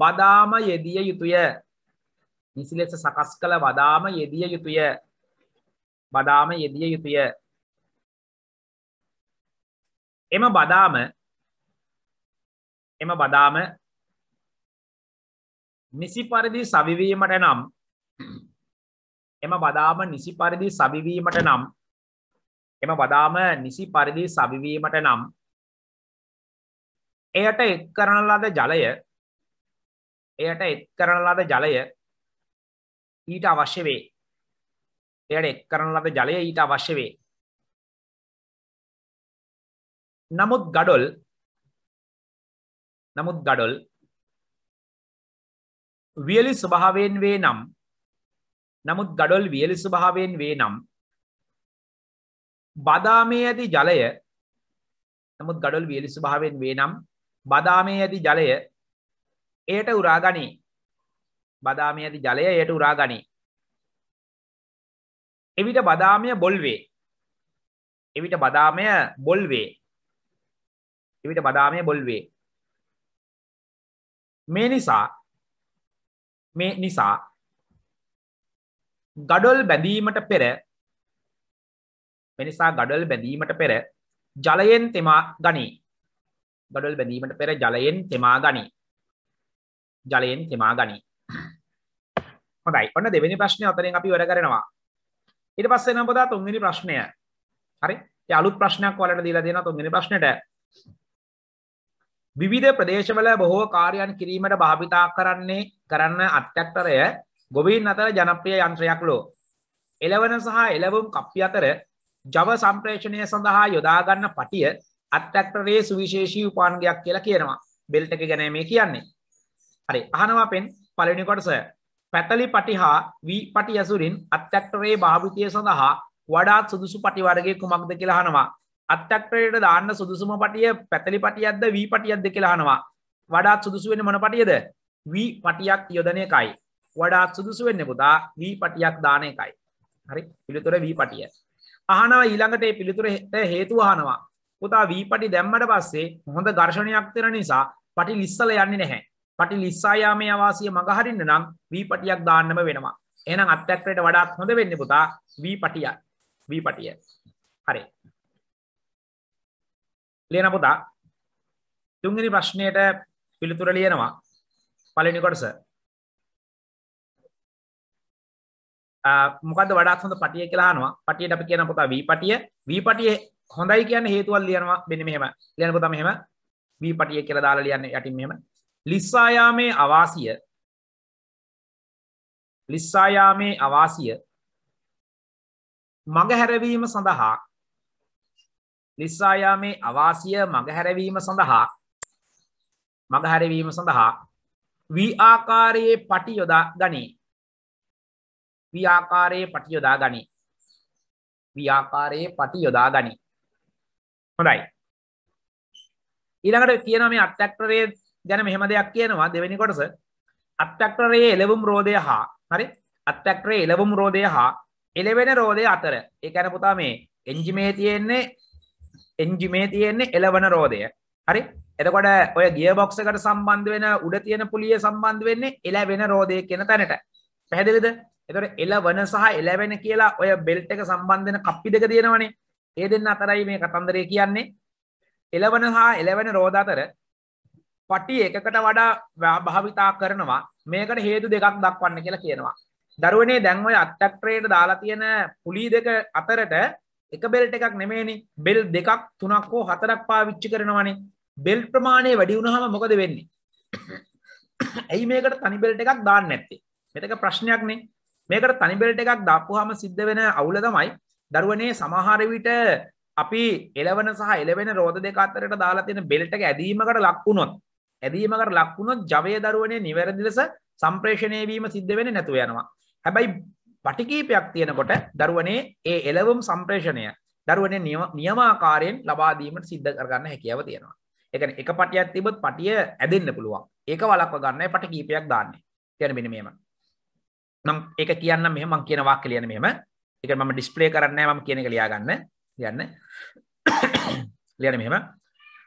බදාම යෙදිය යුතුය නිසි ලෙස සකස් කළ වදාම යෙදිය යුතුය බදාම යෙදිය යුතුය එම බදාම එම බදාම නිසි පරිදි සවිවීමට නම් එම බදාම නිසි පරිදි සවිවීමට නම් එම බදාම නිසි පරිදි සවිවීමට නම් එයට එක් කරන ලද ජලය එයට එක් කරන ලද ජලය ඊට අවශ්‍ය වේ එයට එක් කරන ලද ජලය ඊට අවශ්‍ය වේ නමුත් ගඩොල් නමුත් ගඩොල් වියලි ස්වභාවයෙන් වේ නම් නමුත් ගඩොල් වියලි ස්වභාවයෙන් වේ නම් බදාමේ ඇති ජලය නමුත් ගඩොල් වියලි ස්වභාවයෙන් වේ නම් බදාමේ ඇති ජලය එයට උරාගනී බදාමේ ඇති ජලය එයට උරාගනී එවිට බදාමය බොල්වේ එවිට බදාමය බොල්වේ එවිට බඩාමය බොල්වේ මේ නිසා මේ නිසා ගඩොල් බැඳීමට පෙර මිනිසා ගඩොල් බැඳීමට පෙර ජලයෙන් තෙමා ගනී ගඩොල් බැඳීමට පෙර ජලයෙන් තෙමා ගනී ජලයෙන් තෙමා ගනී හොඳයි ඔන්න දෙවෙනි ප්‍රශ්නය අතරින් අපි වැඩ කරනවා ඊට පස්සේ නම් පොදා තුන්වෙනි ප්‍රශ්නය හරි ඒ අලුත් ප්‍රශ්නයක් ඔයාලට දීලා දෙනවා තුන්වෙනි ප්‍රශ්නෙට විවිධ ප්‍රදේශවල බොහෝ කාර්යයන් කිරීමට භාවිතා කරන්නේ කරන්න අට්ටැක්ටරය ගොවීන් අතර ජනප්‍රිය යන්ත්‍රයක් ලෝ. එලවන සහ එලවුම් කප්පි අතර ජව සම්ප්‍රේෂණය සඳහා යොදාගන්න පටිය අත්තැක්ටරේ සුවිශේෂී උපාන්ගයක් කියලා කියනවා බෙල්ට එක ගැන මේ කියන්නේ. හරි අහනවා පෙන් පලනිකොටස පැතලි පටි හා වී පටි ඇසුරින් අත්තැක්ටරේ භාවිතය සඳහා වඩාත් සුදුසු පටිවරගේ කුමක්ද කියලාහනවා අත්තක්ටයට දාන්න සුදුසුම පටිය පැතලි පටියක්ද වී පටියක්ද කියලානවා වඩාත් සුදුසු වෙන මොන පටියද වී පටියක් යොදන එකයි වඩාත් සුදුසු වෙන්න පුතා වී පටියක් දාන එකයි හරි පිළිතුර වී පටිය අහනවා ඊළඟට ඒ පිළිතුරට හේතුව අහනවා පුතා වී පටි දැම්මට පස්සේ හොඳ ඝර්ෂණයක් තියෙන නිසා පටි ලිස්සල යන්නේ නැහැ පටි ලිස්සා යාමේ අවාසිය මගහරින්න නම් වී පටියක් දාන්නම වෙනවා එහෙනම් අත්තක්ටයට වඩාත් හොඳ වෙන්නේ පුතා වී පටිය වී පටිය හරි ලියන පුතා තුන්ගනි ප්‍රශ්නයට පිළිතුර ලියනවා පලනි කොටස මොකද වඩාත් හොඳ පටිය කියලානවා පටියට අපි කියන පුතා වී පටිය වී පටිය හොඳයි කියන්න හේතුවල් ලියනවා බෙන මෙහෙම ලියන පුතා මෙහෙම වී පටිය කියලා දාලා ලියන්න යටින් මෙහෙම ලිස්සායාමේ අවාසිය ලිස්සායාමේ අවාසිය මගහැරවීම සඳහා ලිස්සායා මේ අවාසිය මගහැරවීම සඳහා මගහැරවීම සඳහා වී ආකාරයේ පටි යොදා ගනී වී ආකාරයේ පටි යොදා ගනී වී ආකාරයේ පටි යොදා ගනී හොඳයි ඊළඟට කියනවා මේ අත්‍යක්‍රරයේ ගැන මෙහෙම දෙයක් කියනවා දෙවෙනි කොටස අත්‍යක්‍රරයේ එළවුම් රෝධය හා හරි අත්‍යක්‍රරයේ එළවුම් රෝධය හා එළවෙන රෝධය අතර ඒ කියන්නේ පුතා මේ එන්ජිමේ තියෙන්නේ එන්ජිමේ තියෙන්නේ එලවන රෝධය හරි එතකොට ඔය ගිය බොක්සකට සම්බන්ධ වෙන උඩ තියෙන පුලිය සම්බන්ධ වෙන්නේ එලවෙන රෝධය කියන තැනට පැහැදිලිද එතකොට එලවන සහ එලවෙන කියලා ඔය බෙල්ට් එක සම්බන්ධ වෙන කප්පි දෙක තියෙනවනේ ඒ දෙන්න අතරයි මේ කතන්දරය කියන්නේ එලවන හා එලවෙන රෝධ අතර පටි එකකට වඩා භාවිතා කරනවා මේකට හේතු දෙකක් දක්වන්න කියලා කියනවා. දරුවනේ දැන් ඔය අට්ටක්ට්‍රේට දාලා තියෙන පුලි දෙක අතරට එක බෙල්ට එකක් නෙමේනි බෙල් දෙකක් තුනක් හෝ හතරක් පාවිච්චි කරනවානේ බෙල් ප්‍රමාණය වැඩි වුණහම මොකද වෙන්නේ ඇයි මේකට තනි බෙල්ට එකක් දාන්න නැත්තේ මෙතක ප්‍රශ්නයක් නේ මේකට තනි බෙල්ට එකක් දාපුහම සිද්ධ වෙන අවුල තමයි දරුවනේ සමහර විට අපි එලවන සහ එලවෙන රෝධ දෙක අතරට දාලා තියෙන බෙල්ට් එක ඇදීමකට ලක් වුණොත් ඇදීමකට ලක් වුණොත් ජවයේ දරුවනේ නිවැරදි ලෙස සම්ප්‍රේෂණය වීම සිද්ධ වෙන්නේ නැතුව යනවා. හැබැයි පටිකීපයක් තියෙනකොට දරුවනේ ඒ එලවම් සම්ප්‍රේෂණය දරුවනේ නියමාකාරයෙන් ලබා දීමට සිද්ධ කරගන්න හැකියාව තියෙනවා. ඒ කියන්නේ එක පටියක් තිබොත් පටිය ඇදෙන්න පුළුවන්. ඒක වළක්ව ගන්නයි පටි කීපයක් දාන්නේ. කියන්නේ මෙන්න මෙහෙම. මම ඒක කියන්නම් මෙහෙම මම කියන වාක්‍ය ලියන මෙහෙම. ඒක මම ඩිස්ප්ලේ කරන්නේ නැහැ මම කියන එක ලියා ගන්න. ලියන්න. ලියන මෙහෙම.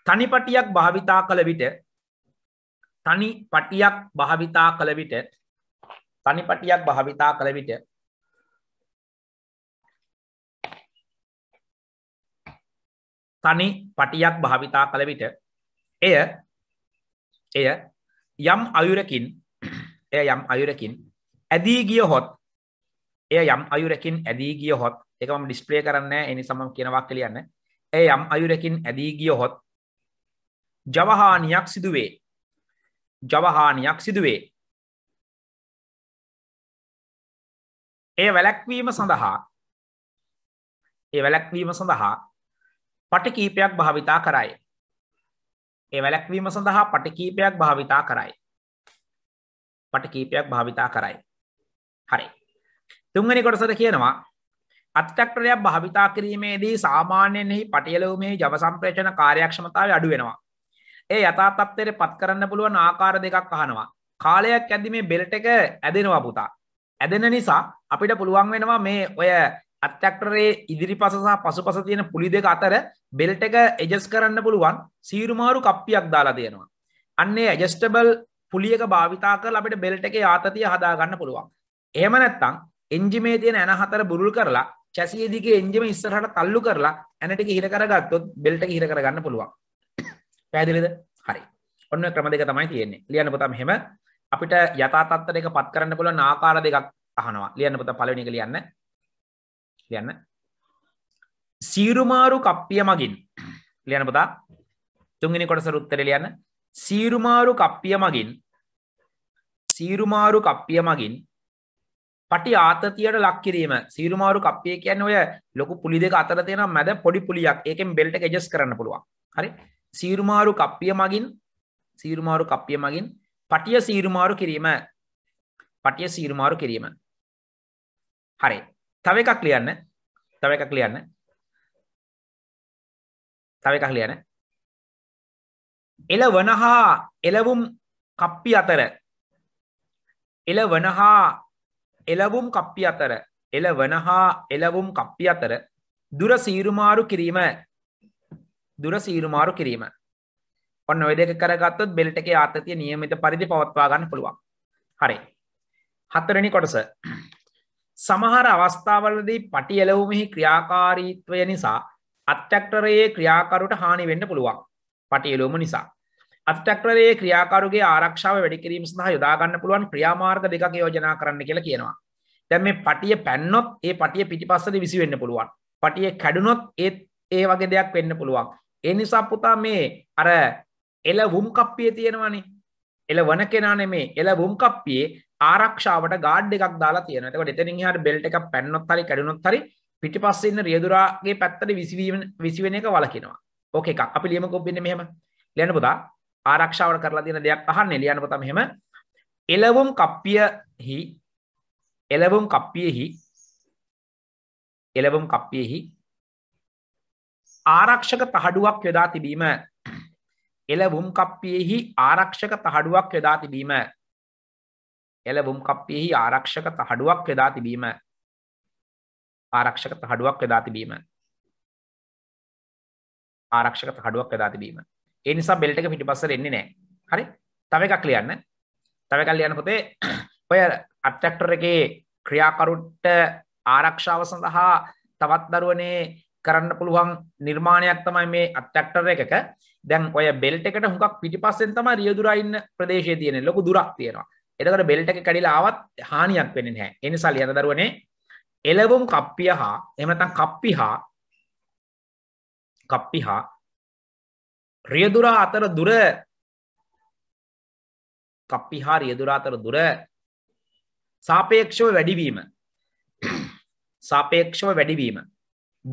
තනි පටියක් භාවිතා කළ විට තනි පටියක් භාවිතා කළ විට තනි පටියක් භාවිතා කළ විට තනි පටියක් භාවිතා කළ විට එය එය යම් අයුරකින් එය යම් අයුරකින් ඇදී ගිය හොත් එය යම් අයුරකින් ඇදී ගිය හොත් එක මම ඩිස්ප්ලේ කරන්නේ ඒ නිසා මම කියන වාක්‍ය ලියන්නේ එය යම් අයුරකින් ඇදී ගිය හොත් ජවහානියක් සිදුවේ ජවහානියක් සිදුවේ ඒ වැළැක්වීම සඳහා ඒ වැළැක්වීම සඳහා පට කීපයක් භාවිතා කරයි. ඒ වැලැක්වීම සඳහා පට කීපයක් භාවිතා කරයි. පට කීපයක් භාවිතා කරයි. හරි. තුන්වැනි කොටසට කියනවා අත්තක්ටරයක් භාවිතා කිරීමේදී සාමාන්‍යයෙන්හි පටියලවුමේ ජව සම්ප්‍රේෂණ කාර්යක්ෂමතාව අඩු වෙනවා. ඒ යථාතත්වයට පත් කරන්න පුළුවන් ආකාර දෙකක් අහනවා. කාලයක් ඇදි මේ බෙල්ට එක ඇදෙනවා පුතා. ඇදෙන නිසා අපිට පුළුවන් වෙනවා මේ ඔය අත්තක්ටරේ ඉදිරිපස සහ පසුපස තියෙන පුලි දෙක අතර බෙල්ට එක එජස් කරන්න පුළුවන් සීරුමාරු කප්පියක් දාලා තියෙනවා. අන්නේ ඇජස්ටබල් පුලියක භාවිතා කර අපිට බෙල්ට එක ආතතිය හදාගන්න පුළුවන්. එහෙම නැත්තම් එන්ජිමේ තියෙන ඇන හතර බුරුල් කරලා චැසියේදිගේ එන්ජිම ඉස්සරහට තල්ලු කරලා ඇනට හිර කරගත්තොත් බෙල්ට හිර කරගන්න පුළුවන්. පැදිලිද? හරි. ඔන්න ක්‍රම දෙක තමයි තියෙන්නේ. ලියන්න පුතම හැම අපිට යථා තත්ත්වයක පත් කරන්න පුළුවන් ආකාර දෙකක් අහනවා. ලියන්න පුතා පළවෙනි එක ලියන්න. ලියන්න සීරුමාරු කප්පිය මගින් ලියන පුතා තුන්ගනි කොටසර උත්තර ලියන්න සීරුමාරු කප්පිය මගින් සීරුමාරු කප්පිය මගින් පටි ආතතියට ලක්කිරීම සීරුමාරු කප්පිය කියන්න ඔය ලොකු පුලි දෙක අතර තියෙන මැද පොඩි පුලියක් ඒකෙන් බෙල්ට එජස් කරන්න පුළුවන් හරි සීරුමාරු කප්පිය මගින් සීරුමාරු කප්පිය මගින් පටිය සීරුමාරු කිරීම පටිය සීරුමාරු කිරීම හරි තව එකක් ලියන්න තව එකක් ලියන්න තව එකක් ලියන එල වනහා එලවුම් කප්පි අතර එල වනහා එලවුම් කප්පි අතර එල වනහා එලවුම් කප්පි අතර දුර සීරුමාරු කිරීම දුර සීරුමාරු කිරීම ඔන්න ඔය දෙක කරගත්තොත් බෙල්ට් එකේ ආතතිය නියමිත පරිදි පවත්වා ගන්න පුළුවන් හරි හතරවෙනි කොටස සමහර අවස්ථාවලදී පටි එලවුමෙහි ක්‍රියාකාරීත්වය නිසා අත්තැක්ටරයේ ක්‍රියාකරුට හානි වෙන්න පුළුවන් පටියලෝම නිසා. අත්තැක්ටරයේ ක්‍රියාකරුගේ ආරක්ෂාව වැඩිකිරීම සඳහා යොදාගන්න පුළුවන් ක්‍රියාමාර්ග දෙකක් යෝජනා කරන්න කියලා කියනවා. දැන් මේ පටිය පැන්නොත් ඒ පටිය පිටිපස්සට විසි වෙන්න පුළුවන්. පටිය කැඩුනොත් ඒත් ඒ වගේ දෙයක් වෙන්න පුළුවන්. ඒ නිසා පුතා මේ අර එල වුම් කප්පියේ තියෙනවනේ. එල වන කෙනා නෙමේ එල වුම් කප්පියේ ආරක්ෂාවට ගාඩ් එකක් දාලා තියෙනට එතනින් හට බෙල්ට එක පැන්නොත් හරි කැඩුණොත් හරි පිටිපස්සන්න රියදුරාගේ පැත්තට විසිවීම විසිවෙන එක වලකිනවා ඕක එකක් අපි ලියම කොබ්බින්න මෙහෙම ලියන පුතා ආරක්ෂාවට කරලා තියෙන දෙයක් අහන්න ලියන පුතා මෙහෙම එලවුම් කප්පියහි එලවුම් කප්පියෙහි එලවුම් කප්පියෙහි ආරක්ෂක තහඩුවක් යොදා තිබීම එලවුම් කප්පියෙහි ආරක්ෂක තහඩුවක් යොදා තිබීම එළවුම් කප්පියෙහි ආරක්ෂක තහඩුවක් යොදා තිබීම ආරක්ෂක තහඩුවක් යොදා තිබීම ආරක්ෂක තහඩුවක් යොදා තිබීම ඒ නිසා බෙල්ට් එක පිටිපස්සට එන්නේ නැහැ හරි තව එකක් ලියන්න තව එකක් ලියන්න පොතේ ඔය අට්‍රැක්ටර් එකේ ක්‍රියාකරුට ආරක්ෂාව සඳහා තවත් දරුවනේ කරන්න පුළුවන් නිර්මාණයක් තමයි මේ අට්ටක්ටර් එකක දැන් ඔය බෙල්ට එකට හුඟක් පිටිපස්සෙන් තමයි රියදුරා ඉන්න ප්‍රදේශයේ තියෙන ලොකු දුරක් තියෙනවා එතකට බෙල්ට එක කඩිලාවත් හානියක් වෙන හැ එනිසා ලියත දරුවනේ එලවුම් කප්පිය හා එමතන් කප්පි හා කප්පි හා රියදුරා අතර දුර කප්පි හා රියදුරා අතර දුර සාපේක්ෂව වැඩිවීම සාපේක්ෂව වැඩිවීම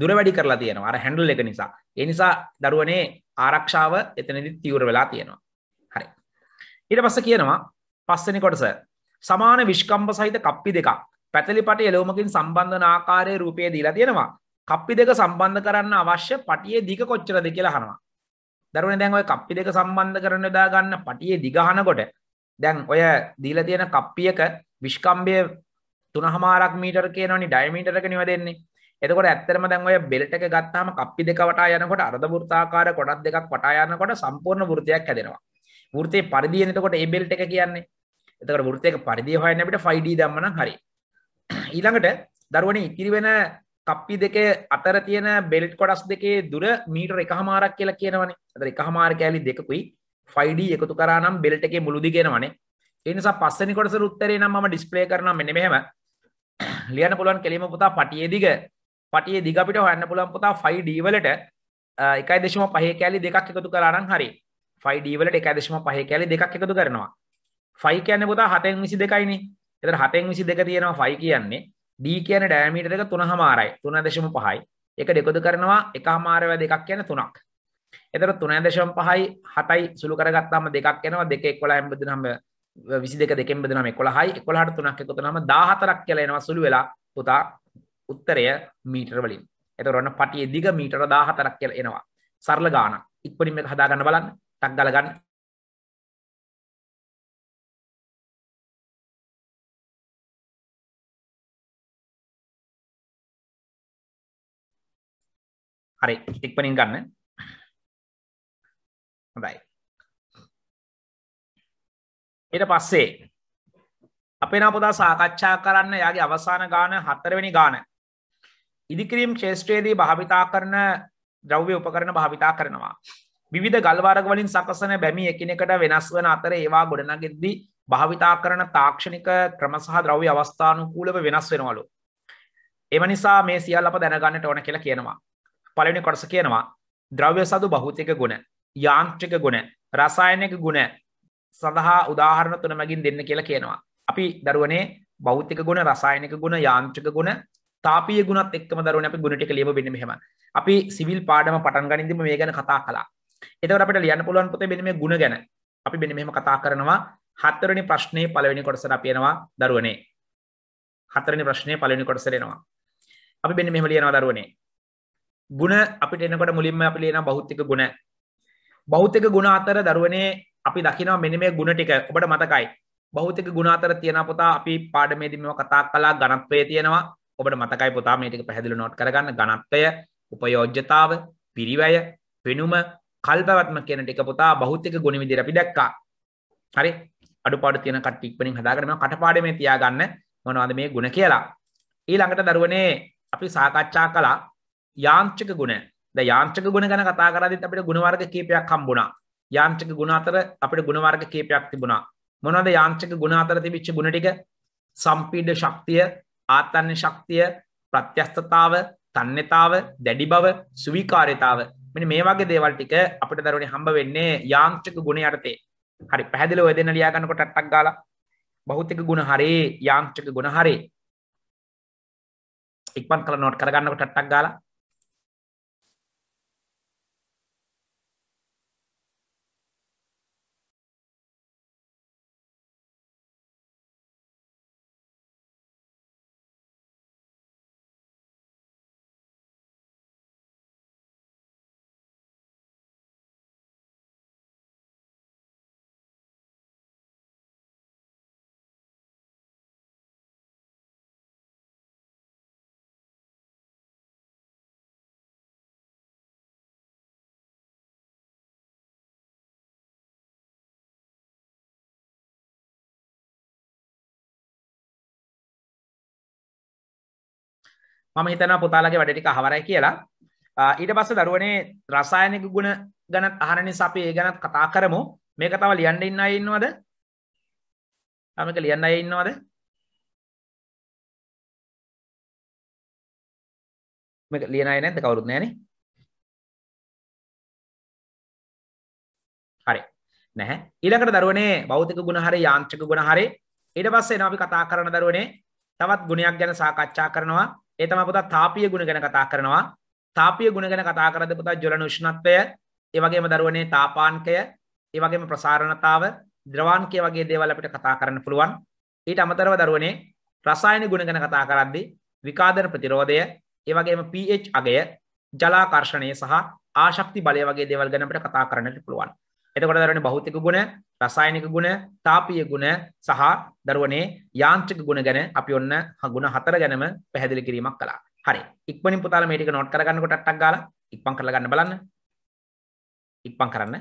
දුර වැඩි කරලා තියෙනවා අර හැන්ඩල් එක නිසා ඒ නිසා දරුවනේ ආරක්ෂාව එතනදි තීව්‍ර වෙලා තියෙනවා හරි ඊට පස්සේ කියනවා පස්සනි කොටස. සමාන විශ්කම්ප සහිත කප්පි දෙකක් පැතලිපට එලෝමකින් සම්බන්ධන ආකාරය රූපය දීලා තියෙනවා. කප්පි දෙක සම්බන්ධ කරන්න අවශ්‍ය පටියේ දිග කොච්චරද කියලා අහනවා. දරුවනේ දැන් ඔය කප්පි දෙක සම්බන්ධ කරන දා ගන්න පටියේ දිග අහනකොට දැන් ඔය දීලා තියෙන කප්පියක විශ්කම්භය 3.5ක් මීටර කියනවනේ ඩයමීටරක නිව දෙන්නේ. එතකොට ඇත්තටම දැන් ඔය බෙල්ට් එක ගත්තාම කප්පි දෙක වටා යනකොට අර්ධ වෘත්තාකාර කොටස් දෙකක් වටා යනකොට සම්පූර්ණ වෘතයක් හැදෙනවා. වෘතයේ පරිධියනේ එතකොට ඒ බෙල්ට් එක කියන්නේ. එතකට වෘත්තයක පරිදි හොයන්න අපිට 5D දැම්ම නම් හරි. ඊළඟට දරුවනේ ඉතිරි වෙන කප්පි දෙකේ අතර තියෙන බෙල්ට් කොටස් දෙකේ දුර මීටර 1.5ක් කියලා කියනවනේ. අතර 1.5 කැලි දෙකකුයි 5D එකතු කරා නම් බෙල්ට් එකේ මුළුදි කියනවනේ. ඒ නිසා පස්වෙනි කොටසට උත්තරේ නම් මම ඩිස්ප්ලේ කරනවා මෙන්න මෙහෙම. ලියන්න පුළුවන් කෙලිම පුතා පටියේ දිග පටියේ දිග අපිට හොයන්න පුළුවන් පුතා 5D වලට 1.5 කැලි දෙකක් එකතු කරා නම් හරි. 5D වලට 1.5 කැලි දෙකක් එකතු කරනවා. ෆයි කියන පුතා හතෙන් විසි දෙකයිනේ එතර හතෙන් විසි දෙක තියෙනවා ෆයි කියන්නේ ඩී කියන ඩෑමීට දෙක තුන හමාරයි තුන දශම පහයි එක දෙකොදු කරනවා එක හමාරව දෙකක් කියන තුනක් එතර තුන දශම පහයි හතයි සුළු කරගත්තාම දෙකක් එනවා දෙක එක්කොලා එම්බදනම විසි දෙක දෙකෙන් බදනම එකොළහයි එකොළහට තුනක් එකතුනම දාහතරක් කියලා එනවා සුළු වෙලා පුතා උත්තරය මීටර් වලින් එතකොට ඔන්න පටියේ දිග මීටර 14ක් කියලා එනවා සරල ගානක් ඉක්මනින් මේක හදාගන්න බලන්න ටක් ගාලා ගන්න හරි ඉක්පනින් ගන්න හොඳයි ඊට පස්සේ අපේ නපුදා සාකච්ඡා කරන්න යාගේ අවසාන ගාන හතරවෙනි ගාන ඉදිකිරීම් ශේෂ්ත්‍රයේදී භාවිතා කරන ද්‍රව්‍ය උපකරන භාවිතා කරනවා විධ ගල්වාරග වලින් සකසන බැමි එකනෙකට වෙනස් වන අතර ඒවා ගොඩනගෙද්දී භාවිතා කරන තාක්ෂණික ක්‍රමසහ ද්‍රව්‍ය අවස්ථානුකූලව වෙනස් වෙනවලු එම නිසා මේ සියල් අප දැනගන්නට ඕන කියලා කියනවා පලනි කොටස කියනවා ද්‍රව්‍ය සතු භෞතික ගුණ යාන්ත්‍රික ගුණ රසායනක ගුණ සඳහා උදාහරණ තුන මගින් දෙන්න කියලා කියනවා. අපි දරුවනේ බෞතික ගුණ රසායනක ගුණ යාන්ත්‍රික ගුණ තාපිය ගුණත් එක්ම දරුවන අපි ගුණටික ලියම බෙන්න මෙහෙම අපි සිවිල් පාඩම පටන් ගනිදිම මේ ගැන කතා කලා එතවට අපට ලියන්න පුළුවන් පොතේ බෙන මේ ගුණ ගැන අපි බෙන මෙහෙම කතා කරනවා හත්තරනි ප්‍රශ්නය පලවෙනි කොටසට අපයනවා දරුවනේ හතරනි ප්‍රශ්නය පලවෙනි කොටසරෙනවා අපි බෙන මෙහම ලියනවා දරුවනේ ගුණ අපිට එනකොට මුලින්ම අපි ලේන බෞද්ධික ගුණ බෞද්ධික ගුණ අතර දරුවනේ අපි දකිනවා මෙන්න මේ ගුණ ටික ඔබට මතකයි බෞද්ධික ගුණ අතර තියෙන පුතා අපි පාඩමේදී මේවා කතා කළා ඝනත්වය තියෙනවා ඔබට මතකයි පුතා මේ ටික පැහැදිලිව නෝට් කරගන්න ඝනත්වය උපයෝජ්‍යතාව පිරිවැය වෙනුම කල්පවත්ම කියන ටික පුතා බෞද්ධික ගුණ විදිහට අපි දැක්කා හරි අඩුපාඩු තියෙන කට්ටිය ඉක්මනින් හදාගෙන මේවා කටපාඩමේ තියාගන්න මොනවද මේ ගුණ කියලා ඊළඟට දරුවනේ අපි සාකච්ඡා කළා යාංචක ගුණ ද යාංචක ගුණ ගැන කතා කරදිත් අපට ගුණවර්ග කීපයක් හම්බුණා යාංචක ගුණාතර අපට ගුණවර්ග කීපයක් තිබුණා මොනද යාංචක ගුණාතර තිබිච්ච ගුණටික සම්පීඩ ශක්තිය ආතන්‍ය ශක්තිය ප්‍රත්‍යස්ථතාව තන්නෙතාව දැඩි බව සුවිකාරතාව මෙනි මේ වගේ දේවල් ටික අපට දරුණේ හම්බ වෙන්නේ යාංචක ගුණ යටතේ හරි පැහැදිලිව දෙන්න ලියා ගන්නකොට අට්ටක් ගාලා භෞතික ගුණ හරේ යාංචක ගුණ හරේ ඉක්මන් කළ නෝට් කරගන්නකොට අට්ටක් ගාලා මම හිතන පුතාලගේ වැඩටි හවරයි කියලා ඊට පස්ස දරුවනේ රසායනක ගුණ ගැනත් අහරනි සපේ ඒ ගැනත් කතා කරමු මේක තව ලියන්න ඉන්න ඉන්නවද තමක ලියන්න අය ඉන්නවද මේක ලියන අය නැද්ද කවුරුත් නැහනේ හරි නැහැ ඊළඟට දරුවනේ භෞතික ගුණ හරි යාන්ත්‍රික ගුණ හරි ඊට පස්සේ එනවා අපි කතා කරන දරුවනේ තවත් ගුණයක් ගැන සාකච්ඡා කරනවා ඒ තමයි පුතා තාපීය ගුණ ගැන කතා කරනවා. තාපීය ගුණ ගැන කතා කරද්දී පුතා ජල උෂ්ණත්වය, ඒ වගේම දරුවනේ තාපාංකය, ඒ වගේම ප්‍රසාරණතාව, ද්‍රවාංකය වගේ දේවල් අපිට කතා කරන්න පුළුවන්. ඊට අමතරව දරුවනේ රසායන ගුණ ගැන කතා කරද්දී විකාදන ප්‍රතිරෝධය, ඒ වගේම pH අගය, ජලාකර්ෂණය සහ ආශක්ති බලය වගේ දේවල් ගැන අපිට කතා කරන්නට පුළුවන්. එතකොට දරුවනේ භෞතික ගුණ, රසායනික ගුණ තාපිය ගුණ සහ දරුවනේ යාන්ත්‍රික ගුණ ගැන අපි ඔන්න ගුණ හතර ගැනම පැහැදිලි කිරීමක් කළා. හරි. ඉක්මනින් පුතාලා මේ ටික නෝට් කරගන්නකොට අට්ටක් ගාලා ඉක්මන් කරලා ගන්න බලන්න. ඉක්මන් කරන්න.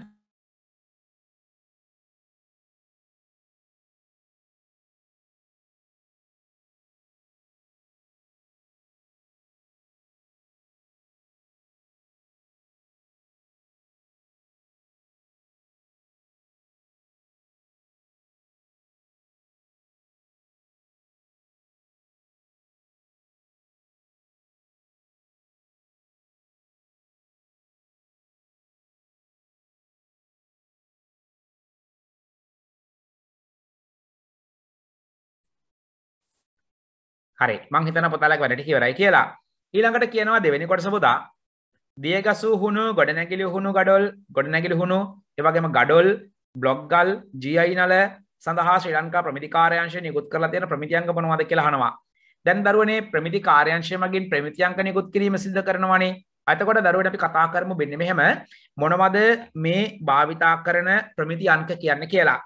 හරි මං හිතන පොතලක් වැඩට කියවරයි කියලා ඊළඟට කියනවා දෙවෙනි කොටස පුතා දියගසූ හුණු ගොඩනැගිලි හුණු ගඩොල් ගොඩනැගිලි හුණු ඒවගේම ගඩොල් බ්ලොග්ගල් ජීයි නල සඳහා ශ්‍රී ලංකා ප්‍රමිතිකාරයංශය නිකුත් කරලා තියෙන ප්‍රමිතියංග මොනවද කියලා අහනවා. දැන් දරුවනේ ප්‍රමිති කාර්යංශය මගින් ප්‍රමිතියංග නිකුත් කිරීම සිද්ධ කරනවානේ. එතකොට දරුවට අපි කතා කරමු මෙන්න මෙහෙම මොනවද මේ භාවිතා කරන ප්‍රමිති අංක කියන්නේ කියලා.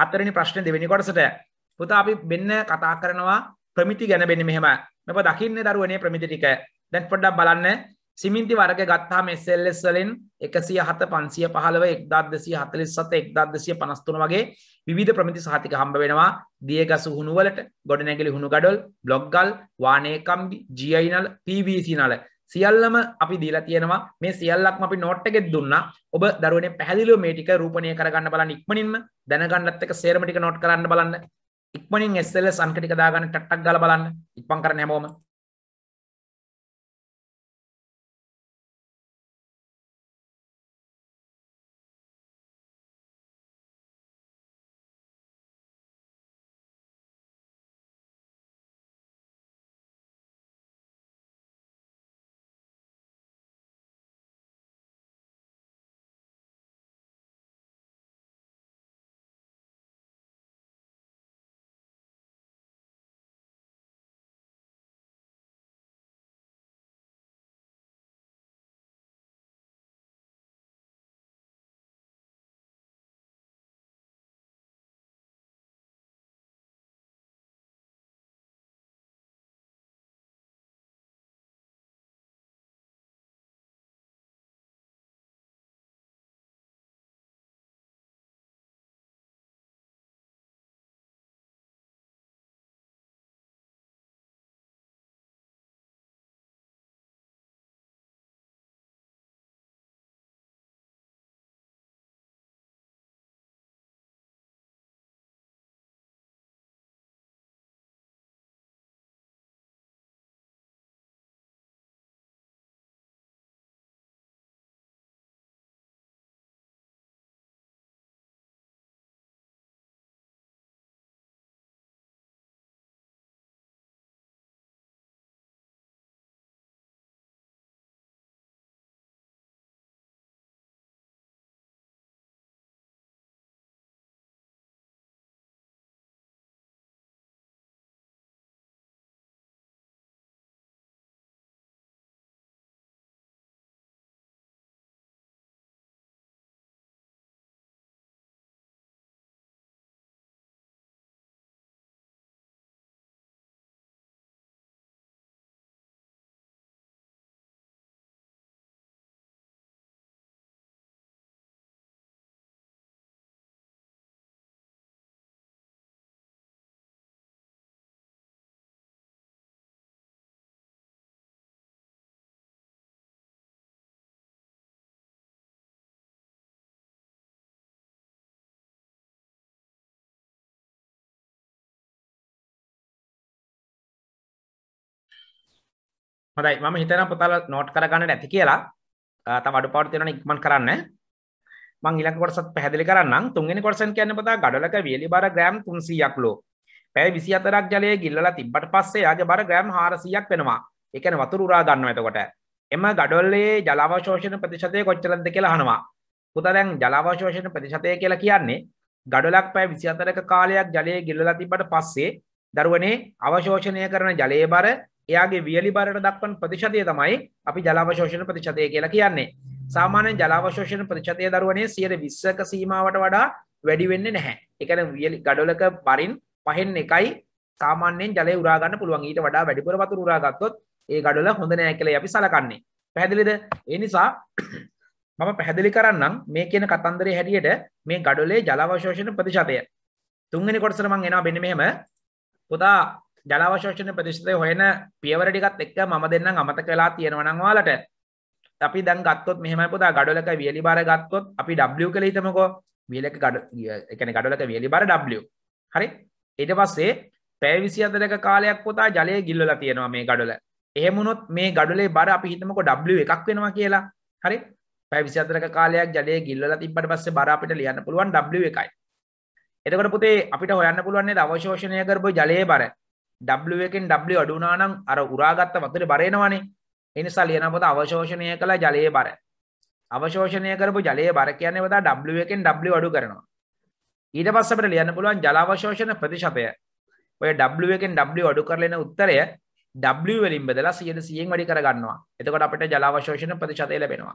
හතරවෙනි ප්‍රශ්නේ දෙවෙනි කොටසට පුතා අපි මෙන්න කතා කරනවා ප්‍රමිති ගැනබෙන මෙහෙම මෙප දකින්න දරුවනේ ප්‍රමිති ටික දැන් පොඩ්ඩක් බලන්න සිමින්ති වර්ග ගත්තාම SLS වලින් එකසිය හත පන්සිය පහළව එක්දක්දසිය හතලිස් සත එක්දක්දසිය පනස්තුන වගේ විධ ප්‍රමිති සහතික හම්බ වෙනවා දියගසු හුණුවලට ගොඩනැගලි හුණු ගඩොල් බ්ලොග්ගල් වානයකම්බි ජයිනල් පීවීසි නල සියල්ලම අපි දීලා තියෙනවා මේ සියල්ලක්ම අපි නෝට් එකෙත් දුන්නා ඔබ දරුවනේ පැහැදිලිව මේ ටික රූපණය කරගන්න බලන්න ඉක්මනින්ම දැනගන්නත් එක සේරම ටික නෝට් කරන්න බලන්න ඉක්මනින් SLS අංක ටික දාගන්න ටක්ටක් ගාලා බලන්න ඉක්මන් කරන්න හැමෝම හොඳයි මම හිතන පුතාල නෝට් කරගන්න ඇති කියලා තව අඩුපාඩු තියෙනවා ඉක්මන් කරන්න මම ඊළඟ කොටසත් පැහැදිලි කරන්නම් තුන්වෙනි කොටසෙන් කියන්නේ පුතා ගඩොලක වියලි බර ග්‍රෑම් 300ක් ලෝ පැය 24ක් ජලයේ ගිල්ලලා තිබ්බට පස්සේ යාගේ බර ග්‍රෑම් 400ක් වෙනවා ඒ කියන්නේ වතුර උරා ගන්නවා එතකොට එම ගඩොල්ලේ ජල අවශෝෂණ ප්‍රතිශතය කොච්චරද කියලා අහනවා පුතා දැන් ජල අවශෝෂණ ප්‍රතිශතය කියලා කියන්නේ ගඩොලක් පැය 24ක කාලයක් ජලයේ ගිල්ලලා තිබ්බට පස්සේ දරුවනේ අවශෝෂණය කරන ජලයේ බර එයාගේ වියලි බරට දක්වන ප්‍රතිශතය තමයි අපි ජලාවශෝෂණ ප්‍රතිශතය කියලා කියන්නේ. සාමාන්‍යයෙන් ජලාවශෝෂණ ප්‍රතිශතය දරුවනේ 120ක සීමාවට වඩා වැඩි වෙන්නේ නැහැ. ඒ කියන්නේ වියලි ගඩොලක බරින් පහෙන් එකයි සාමාන්‍යයෙන් ජලය උරා ගන්න පුළුවන්. ඊට වඩා වැඩිපුර වතුර උරා ගත්තොත් ඒ ගඩොල හොඳ නැහැ කියලා අපි සලකන්නේ. පැහැදිලිද? ඒ නිසා මම පැහැදිලි කරන්නම් මේ කියන කතන්දරේ හැටියට මේ ගඩොලේ ජලාවශෝෂණ ප්‍රතිශතය. තුන්වෙනි කොටසට මම එනවා මෙන්න මෙහෙම. පුතා ජලාවශෝෂණ ප්‍රදේශතය හොයන පියවරටිකත් එක්ක ම දෙන්න අමතක වෙලා තියෙනවනං වාලට අපි දැන් ගත්තොත් මෙහම පුදා ගඩලක වියලි බාර ගත්තොත් අපි ඩ්ලු කළ හිතමකෝ වියලක ගඩ එකන ගඩලක වියලි බර ඩ්ලු හරි එට පස්සේ පැවිසි අතරක කාලයක් පොතා ජලය ගිල්ල තියෙනවා මේ ගඩල එහමුණොත් මේ ගඩලේ බර අපි හිතමක ඩ්ලු එකක් වෙනවා කියලා හරි පැවිසි අතරක කාලයක් ජලය ගිල්ල තිබට පස්ස බර අපිට ලියන්න පුළුවන් ඩ්ලු එකයි එතකට පුතේ අපිට හොයන්න පුළුවන්න්නේ අවශෝෂණය කරපු ජලය බර W එකෙන් W අඩු වුණා නම් අර උරාගත්ත වතුරේ බර එනවනේ. ඒ නිසා ලියන පොත අවශෝෂණය කළ ජලයේ බර. අවශෝෂණය කරපු ජලයේ බර කියන්නේ වදා W එකෙන් W අඩු කරනවා. ඊට පස්සේ අපිට ලියන්න පුළුවන් ජල අවශෝෂණ ප්‍රතිශතය. ඔය W එකෙන් W අඩු කරලා එන උත්තරය W වලින් බෙදලා 100%න් වැඩි කරගන්නවා. එතකොට අපිට ජල අවශෝෂණ ප්‍රතිශතය ලැබෙනවා.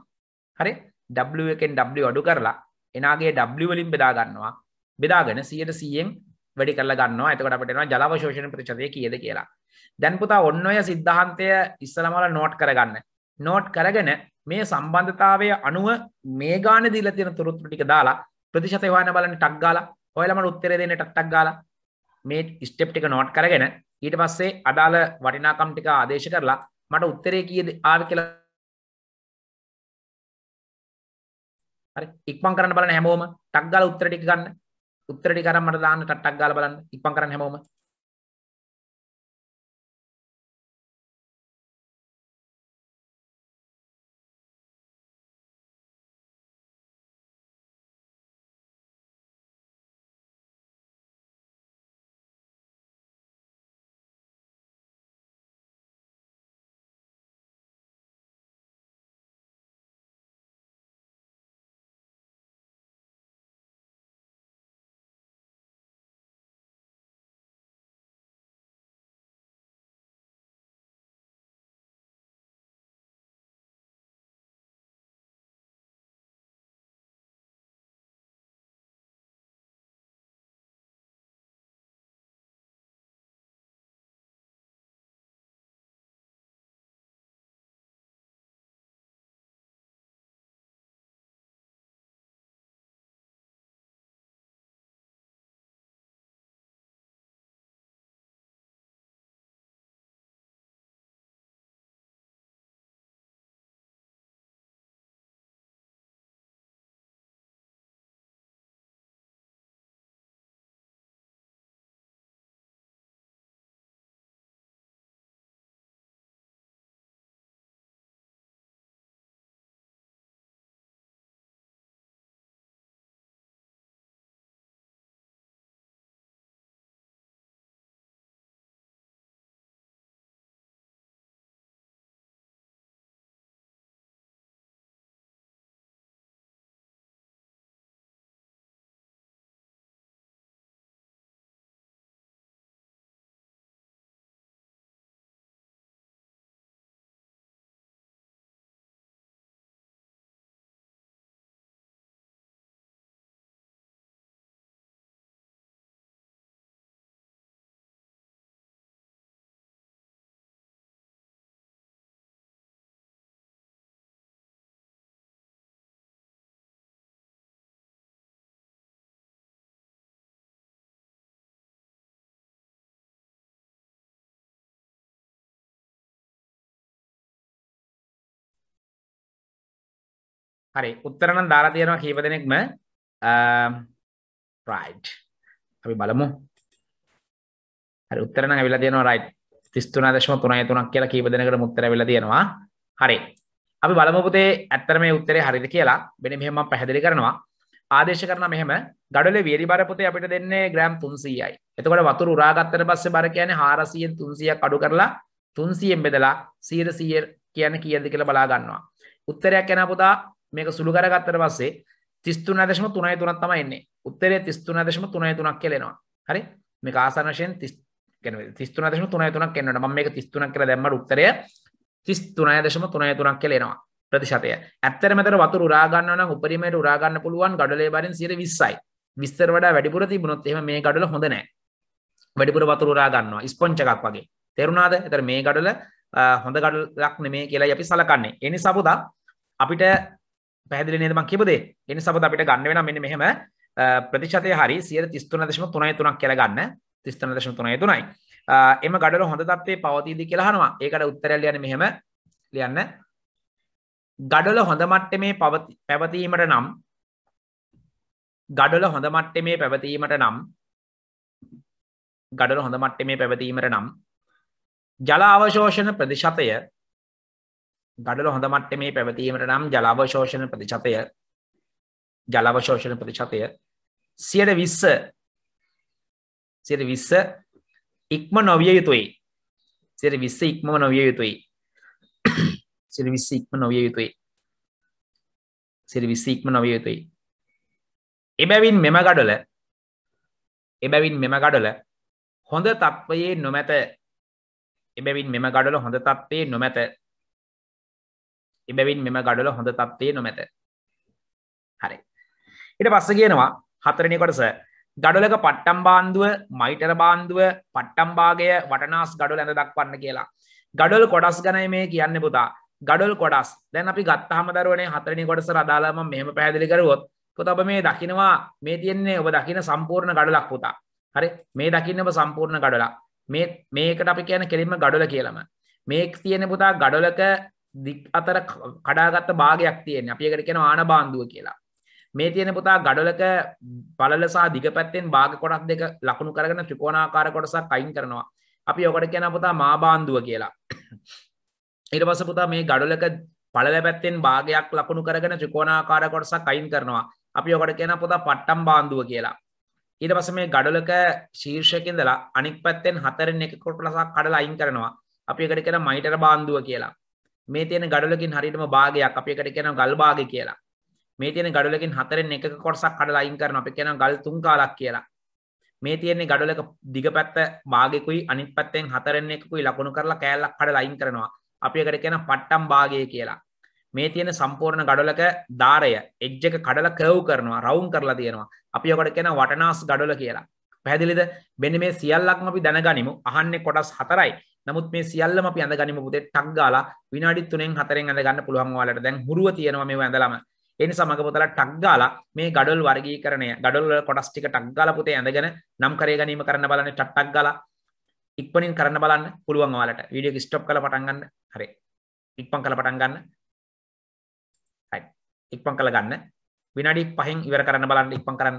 හරි? W එකෙන් W අඩු කරලා එනාගේ W වලින් බෙදා ගන්නවා. බෙදාගෙන 100%න් වැඩි කරලා ගන්නවා එතකොට අපිට එනවා ජලාවශෝෂණ ප්‍රතිශතය කීයද කියලා. දැන් පුතා ඔන්න ඔය සිද්ධාන්තය ඉස්සලමල නෝට් කරගන්න. නෝට් කරගෙන මේ සම්බන්ධතාවය අනුව මේ ගාන දීලා තියෙන තොරතුරු ටික දාලා ප්‍රතිශතය හොයන්න බලන්න ටක් ගාලා ඔයාලම උත්තරේ දෙන්න ටක් ටක් ගාලා මේ ස්ටෙප් ටික නෝට් කරගෙන ඊට පස්සේ අදාළ වටිනාකම් ටික ආදේශ කරලා මට උත්තරේ කීයද ආවේ කියලා හරි ඉක්මන් කරන්න බලන්න හැමෝම ටක් ගාලා උත්තර ටික ගන්න උත්තර ටික අරන් මට දාන්න ටට්ටක් ගාලා බලන්න ඉක්මන් කරන්න හැමෝම හරි උත්තරනම් දාලා තියෙනවා කීප දෙනෙක්ම රයිට් අපි බලමු හරි උත්තර නම් ඇවිල්ලා තියෙනවා රයිට් 33.313ක් කියලා කීප දෙනෙකුට උත්තර ඇවිල්ලා තියෙනවා හරි අපි බලමු පුතේ ඇත්තට මේ උත්තරේ හරියද කියලා මෙන්න මෙහෙම මම පැහැදිලි කරනවා ආදේශ කරන මෙහෙම ගඩොලේ වියලි බර පුතේ අපිට දෙන්නේ ග්‍රෑම් 300යි එතකොට වතුර උරා ගත්තට පස්සේ බර කියන්නේ 400න් 300ක් අඩු කරලා 300න් බෙදලා 100 100 කියන්නේ කීයද කියලා බලා ගන්නවා උත්තරයක් එනවා පුතා මේක සුළු කරගත්තට පස්සේ 33.33 තමයි එන්නේ. උත්තරය 33.33ක් කියලා එනවා. හරි? මේක ආසන්න වශයෙන් 33.33ක් එන්නට. මම මේක 33 කියලා දැම්මට උත්තරය 33.33ක් කියලා එනවා. ප්‍රතිශතය. ඇත්තටම මෙතන වතුර උරා ගන්නවා නම් උපරිමයට උරා ගන්න පුළුවන් ගඩොලේ බරින් 20යි. 20ට වඩා වැඩිපුර තිබුණොත් එහෙම මේ ගඩොල හොඳ නැහැ. වැඩිපුර වතුර උරා ගන්නවා. ස්පොන්ජ් එකක් වගේ. තේරුණාද? ඒතර මේ ගඩොල හොඳ ගඩලක් නෙමේ කියලා අපි සලකන්නේ. ඒ නිසා පුතා අපිට පැදිලි නිදම කිපදේ එනි සබද අපිට ගන්න වෙන මෙන්න මෙහෙම ප්‍රතිශතය හරි සිය තිස්තුන දශම තුනයි තුනක් කියල ගන්න තිස්තන දශම තුනය තුනයි එම ගඩල හොඳ තත්වේ පවතිීද කියලාහනවා ඒකට උත්තරලියන මෙහෙම ලියන්න ගඩල හොඳ මට්ට මේ පැවතීමට නම් ගඩල හොඳ මට්ට මේ පැවතීමට නම් ගඩල හොඳ මට්ට මේ පැවතීමට නම් ජල අවශෝෂණ ප්‍රතිශතය ගඩල හොඳ මට්ටමේ පැවතීමට නම් ජලාවශෝෂණ ප්‍රතිශතය ජලාවශෝෂණ ප්‍රතිශතය සියට විස්ස සිට විස්ස ඉක්ම නොවිය යුතුයි සිට විස්ස ඉක්ම නොවිය යුතුයි සිට විස්ස ඉක්ම නොවිය යුතුයි සිට විස්ස ඉක්ම නොවිය යුතුයි එබැවින් මෙම ගඩොල එබැවින් මෙම ගඩොල හොඳ තත්ත්වයේ නොමැත එබැවින් මෙම ගඩොල හොඳ තත්ත්වයේ නොමැත එබැවින් මෙම ගඩල හොඳ තත්වේ නොමැත හරි ඉට පස්ස කියනවා හතරණය කොටස ගඩලක පට්ටම් බාන්දුව මයිටර බාන්දුව පට්ටම්බාගය වටනාස් ගඩු ඇඳ දක්වන්න කියලා ගඩල් කොඩස් ගනය මේ කියන්න පුතා ගඩල් කොඩස් දැන් අපි ගත්තහම දරුවනේ හතරණි කොටස රදාලාම මෙහම පැදිලි කරුවොත් කොතබ මේ දකිනවා මේ තියන්නේ ඔබ දකින සම්පූර්ණ ගඩලක් පුතා හරි මේ දකින්න ඔබ සම්පූර්ණ ගඩලා මේකට අපි කියන කෙලින්ම ගඩල කියලම මේක් තියෙන පුතා ගඩලක දික් අතර කඩාගත්ත භාගයක් තියෙන අපිකට කෙන ආන බාන්දුව කියලා මේ තියෙන පුතා ගඩලක පලලසා දිග පැත්තෙන් භාග කොටක් දෙක ලකුණු කරගෙන ත්‍රිකෝණාකාර කොටසක් අයින් කරනවා අපි ඔකට කියන පුතා මා බාන්දුව කියලා ඉට පස පුතා මේ ගඩලක පලල පැත්තෙන් භාගයක් ලකුණු කරගෙන ත්‍රිකෝණාකාර කොටසක් අයින් කරනවා අපි ඔකට කියන පුතා පට්ටම් බාන්දුව කියලා ඊට පස මේ ගඩලක ශීර්ෂයකින්දලා අනික් පැත්තෙන් හතරෙන් එක කොටලසක් කඩලා අයින් කරනවා අපි එකට කියන මයිටර බාන්දුව කියලා මේ තියෙන ගඩලකින් හරිටම භාගයක් අපි එකට කියන ගල් භාගය කියලා. මේ තියෙන ගඩලකින් හතරෙන් එක කොටසක් කඩලා අයින් කරනවා. අපි කියන ගල් තුන් කාලක් කියලා. මේ තියෙන්නේ ගඩලක දිග පැත්ත භාගයකුයි අනිත් පැත්තෙන් හතරෙන් එකකුයි ලකුණු කරලා කෑල්ලක් කඩලා අයින් කරනවා. අපි එකට කියන පට්ටම් භාගය කියලා. මේ තියෙන සම්පූර්ණ ගඩොලක ධාරය එජ් එක කඩලා කර්ව් කරනවා රවුම් කරලා තියෙනවා. අපි ඔකට කියන වටනාස් ගඩොල කියලා. පැදිලිද බෙන මේ සියල්ලක්ම අපි දැනගනිමු අහන්නේ කොටස් හතරයි නමුත් මේ සියල්ලම අපි ඇඳ ගනිමු පුතේ ටක් ගාලා විනාඩි 3න් 4න් ඇඳ ගන්න පුළුවන් ඔයාලට දැන් හුරුව තියෙනවා මේව ඇඳලම ඒ නිසා මගේ පුතලා ටක් ගාලා මේ gadol වර්ගීකරණය gadol වල කොටස් ටික ටක් ගාලා පුතේ ඇඳගෙන නම් කරේ ගැනීම කරන්න බලන්න ටක් ගාලා ඉක්මනින් කරන්න බලන්න පුළුවන් ඔයාලට වීඩියෝ එක ස්ටොප් කරලා පටන් ගන්න හරි ඉක්මන් කරලා පටන් ගන්න හරි ඉක්මන් කරලා ගන්න විනාඩි 5න් ඉවර කරන්න බලන්න ඉක්මන් කරන්න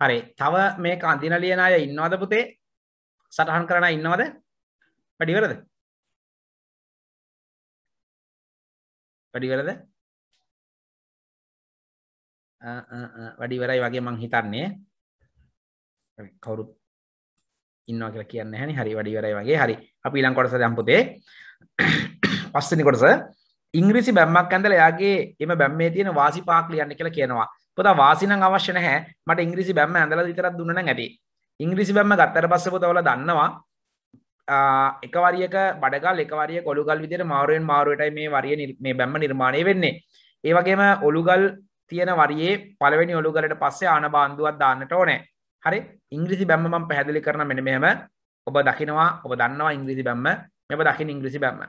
හරි තව මේ අඳින ලියන අය ඉන්නවද පුතේ සටහන් කරන ඉන්නවද පඩිවරද පඩිවරද වඩිවරයි වගේ මං හිතන්නේ කවුරුත් ඉන්නවා කියලා කියන්න හැනි හරි වඩිවරයි වගේ හරි අපි ඊළඟ කොටස දම්පුතේ පස්සනි කොටස ඉංග්‍රීසි බැම්මක් ඇඳල එයාගේ එම බැම්මේ තියෙන වාසි පාක් ලියන්න කියලා කියනවා පොත වාසිනම් අවශ්‍ය නැහැ මට ඉංග්‍රීසි බැම්ම ඇඳලා විතරක් දුන්න නම් ඇති ඉංග්‍රීසි බැම්ම ගත්තට පස්සේ පොත ඔයාලා දන්නවා එක වරියක බඩගල් එක වරිය කොළුගල් විදිහට මාරුවෙන් මාරුවටයි මේ වරිය මේ බැම්ම නිර්මාණය වෙන්නේ ඒ වගේම ඔළුගල් තියෙන වරියේ පළවෙනි ඔළුගලට පස්සේ ආන බාන්දුවක් දාන්නට ඕනේ හරි ඉංග්‍රීසි බැම්ම මම පැහැදිලි කරන මෙන්න මෙහෙම ඔබ දකිනවා ඔබ දන්නවා ඉංග්‍රීසි බැම්ම මෙබ දකින ඉංග්‍රීසි බැම්ම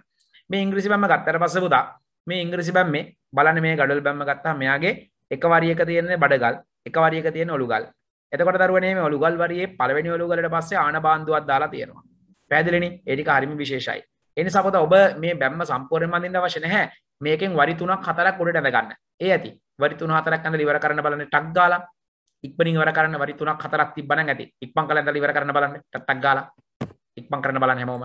මේ ඉංග්‍රීසි බැම්ම ගත්තට පස්සේ පුතා මේ ඉංග්‍රීසි බැම්මේ බලන්න මේ ගඩොල් බැම්ම ගත්තා මෙයාගේ එක වරියක තියෙන්නේ බඩගල් එක වරියක තියෙන ඔළුගල් එතකොට දරුවනේ මේ ඔළුගල් වරියේ පළවෙනි ඔළුගලට පස්සේ ආන බාන්දුවක් දාලා තියෙනවා පැහැදිලිනේ ඒ ටික හරිම විශේෂයි ඒ නිසා පොත ඔබ මේ බැම්ම සම්පූර්ණයෙන්ම අඳින්න අවශ්‍ය නැහැ මේකෙන් වරි තුනක් හතරක් උඩට ඇඳ ගන්න ඒ ඇති වරි තුන හතරක් ඇඳලා ඉවර කරන්න බලන්න ටක් ගාලා ඉක්මනින් ඉවර කරන්න වරි තුනක් හතරක් තිබ්බනම් ඇති ඉක්මන් කරලා ඉවර කරන්න බලන්න ටක් ගාලා ඉක්මන් කරන්න බලන්න හැමෝම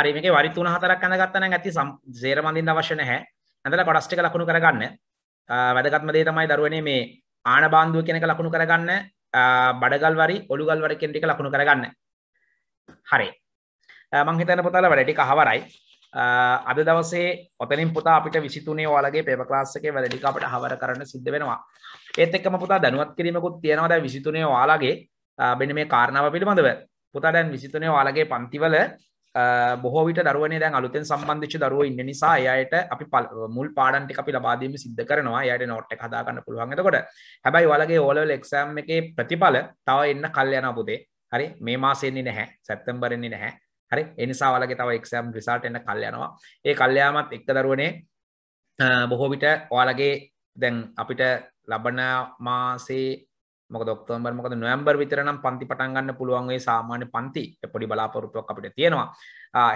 හරි මේකේ වරි 3 4ක් අඳගත්තා නම් ඇති සේර මඳින්න අවශ්‍ය නැහැ. ඇඳලා කොටස් ටික ලකුණු කරගන්න. වැදගත්ම දේ තමයි දරුවනේ මේ ආණ බාන්දුව කියන එක ලකුණු කරගන්න. බඩගල් වරි ඔලුගල් වරි කියන ටික ලකුණු කරගන්න. හරි. මං හිතන පුතාලා වැඩ ටික අහවරයි. අද දවසේ ඔතනින් පුතා අපිට විසිතුනේ ඔයාලගේ පේපර් ක්ලාස් එකේ වැඩ ටික අපිට හවර කරන්න සිද්ධ වෙනවා. ඒත් එක්කම පුතා දැනුවත් කිරීමකුත් තියෙනවා දැන් විසිතුනේ ඔයාලගේ මෙන්න මේ කාරණාව පිළිබඳව. පුතා දැන් විසිතුනේ ඔයාලගේ පන්තිවල බොහෝවිට දරුවනේ දැන් අලුතෙන් සම්බන්ධිච්ච දරුව ඉන්න නිසා එයට අපි මුල් පාඩන්ටි අපි ලබාදීම සිද්ධ කරනවා යට නොට්ට හදාගන්න පුළුවන්ගතකොට හැබයි වලගේ ඕලවල් එක්ෂම් එක ප්‍රතිඵල තව එන්න කල් යන පුදේ හරි මේ මාසෙන්නේ නැහැ සැත්තම්බරෙන්නේ නැහැ හරි එනිසා වලගේ තව එක්ෂම් රිසාල්ට එන්න කල් යනවා ඒ කල්යාමත් එක්ක දරුවනේ බොහෝවිට ඔයාලගේ දැන් අපිට ලබන මාසේ මොක දොක්තෝම්බර් මොකද නොවම්බර් විතරනම් පන්ති පටන්ගන්න පුළුවන්ගේ සාමාන්‍ය පන්ති පොඩි බලාපොරොත්තුවක් අපිට තියෙනවා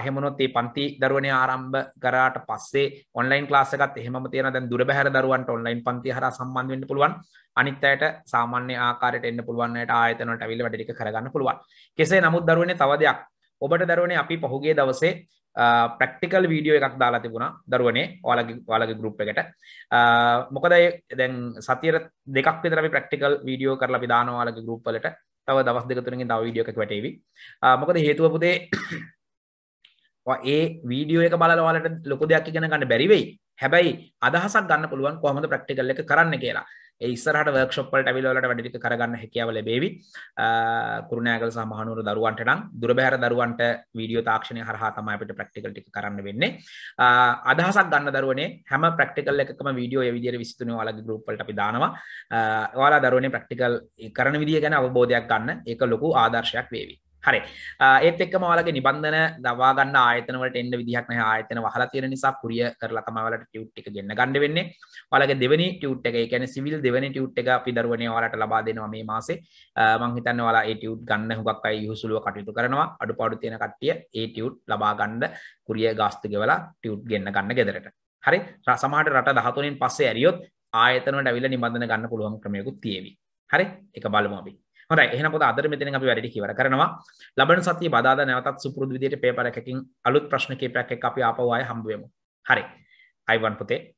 හෙමනොත් ඒ පන්ති දරුවනය ආරම්භ කරාට පස්සේ ඔන්ලයින් ලාසකත් එහම තියෙන දැන් දුර බැහර දරුවන්ට ඔන්ලයින් පන්ති හර සම්බන්ධවෙන්න පුළුවන් අනිත් අයට සාමාන්‍ය ආකාරයට එන්න පුළුවන්න්නට ආයතනට ඇවිල වැඩික කරගන්න පුළුවන් කෙසේ නමුත් දරුවනේ තවදයක් ඔබට දරුවනේ අපි පහුගේ දවසේ ප්‍රක්ටිකල් වීඩියෝ එකක් දාලා තිබුණා දරුවනේ ඔයාලගේ ඔයාලගේ ගෲප් එකට මොකද දැන් සතියට දෙකක් විතර අපි ප්‍රක්ටිකල් වීඩියෝ කරලා අපි දානවා ඔයාලගේ ගෲප් වලට තව දවස් දෙක තුනකින් තව වීඩියෝ එකක් වැටේවි මොකද හේතුව පුතේ ඒ වීඩියෝ එක බලලා ඔයාලට ලොකු දෙයක් ඉගෙන ගන්න බැරි වෙයි හැබැයි අදහසක් ගන්න පුළුවන් කොහොමද ප්‍රක්ටිකල් එක කරන්න කියලා ඒස්සරට වර්ක්ෂප්පල් ඇවිලට වැඩික කරගන්න හැකියාව ලැබේවි කුරුණෑගල සමහනුවර දරුවන්ටනම් දුරබැහර දරුවන්ට වීඩියෝ තාක්ෂණය හරහා තමයි අපිට ප්‍රක්ටිකල් ටික කරන්න වෙන්නේ අදහසක් ගන්න දරුවනේ හැම ප්‍රක්ටිකල් එකම වීඩියෝ විදිර විස්තුන වලගේ ගරුප්පලට අපි දානවා ඔයාලා දරුවනේ ප්‍රක්ටිකල් කරන විදිිය ගැන අවබෝධයක් ගන්න එක ලොකු ආදර්ශයක් වේවි හරි ඒත් එක්ක මවලගේ නිබන්ධන දවාගන්න ආයතනවට එන්න විදිහක්න ආයතන වහල තිර නිසා පුරිය කරලා තමවලට ටියුට් එක ගන්න ගණඩ වෙන්නේ වලගේ දෙවනි ටියුට් එක ගැන සිවිල් දෙවනි ටියුට් එක අපි දරුවනය වලට ලබා දෙනවා මේ මාසේ මංහිතන්න වලා ඒටියුට් ගන්න හුක් අයි යුසුලුව කටයුතු කරනවා අඩු පාඩු තියෙන කට්ටිය ඒටියුට් ලබාගණ්ඩ කුරිය ගාස්තුගෙවලා ටියුට් ගන්න ගන්න ගෙදරට හරි රසමට රට දහතුනින් පස්සේ ඇරියොත් ආයතනට ඇවිල නිබඳන ගන්න පුළුවන් ක්‍රමයකුත් තියෙවී හරි එක බලමු අපි හොඳයි එහෙනම් පොත අදට මෙතනින් අපි වැඩ ටික ඉවර කරනවා. ලබන සතියේ බදාදා නැවතත් සුපුරුදු විදියට පේපර් එකකින් අලුත් ප්‍රශ්න කීපයක් එක්ක අපි ආපහු ආයෙ හම්බ වෙමු. හරි. අයිවන් පුතේ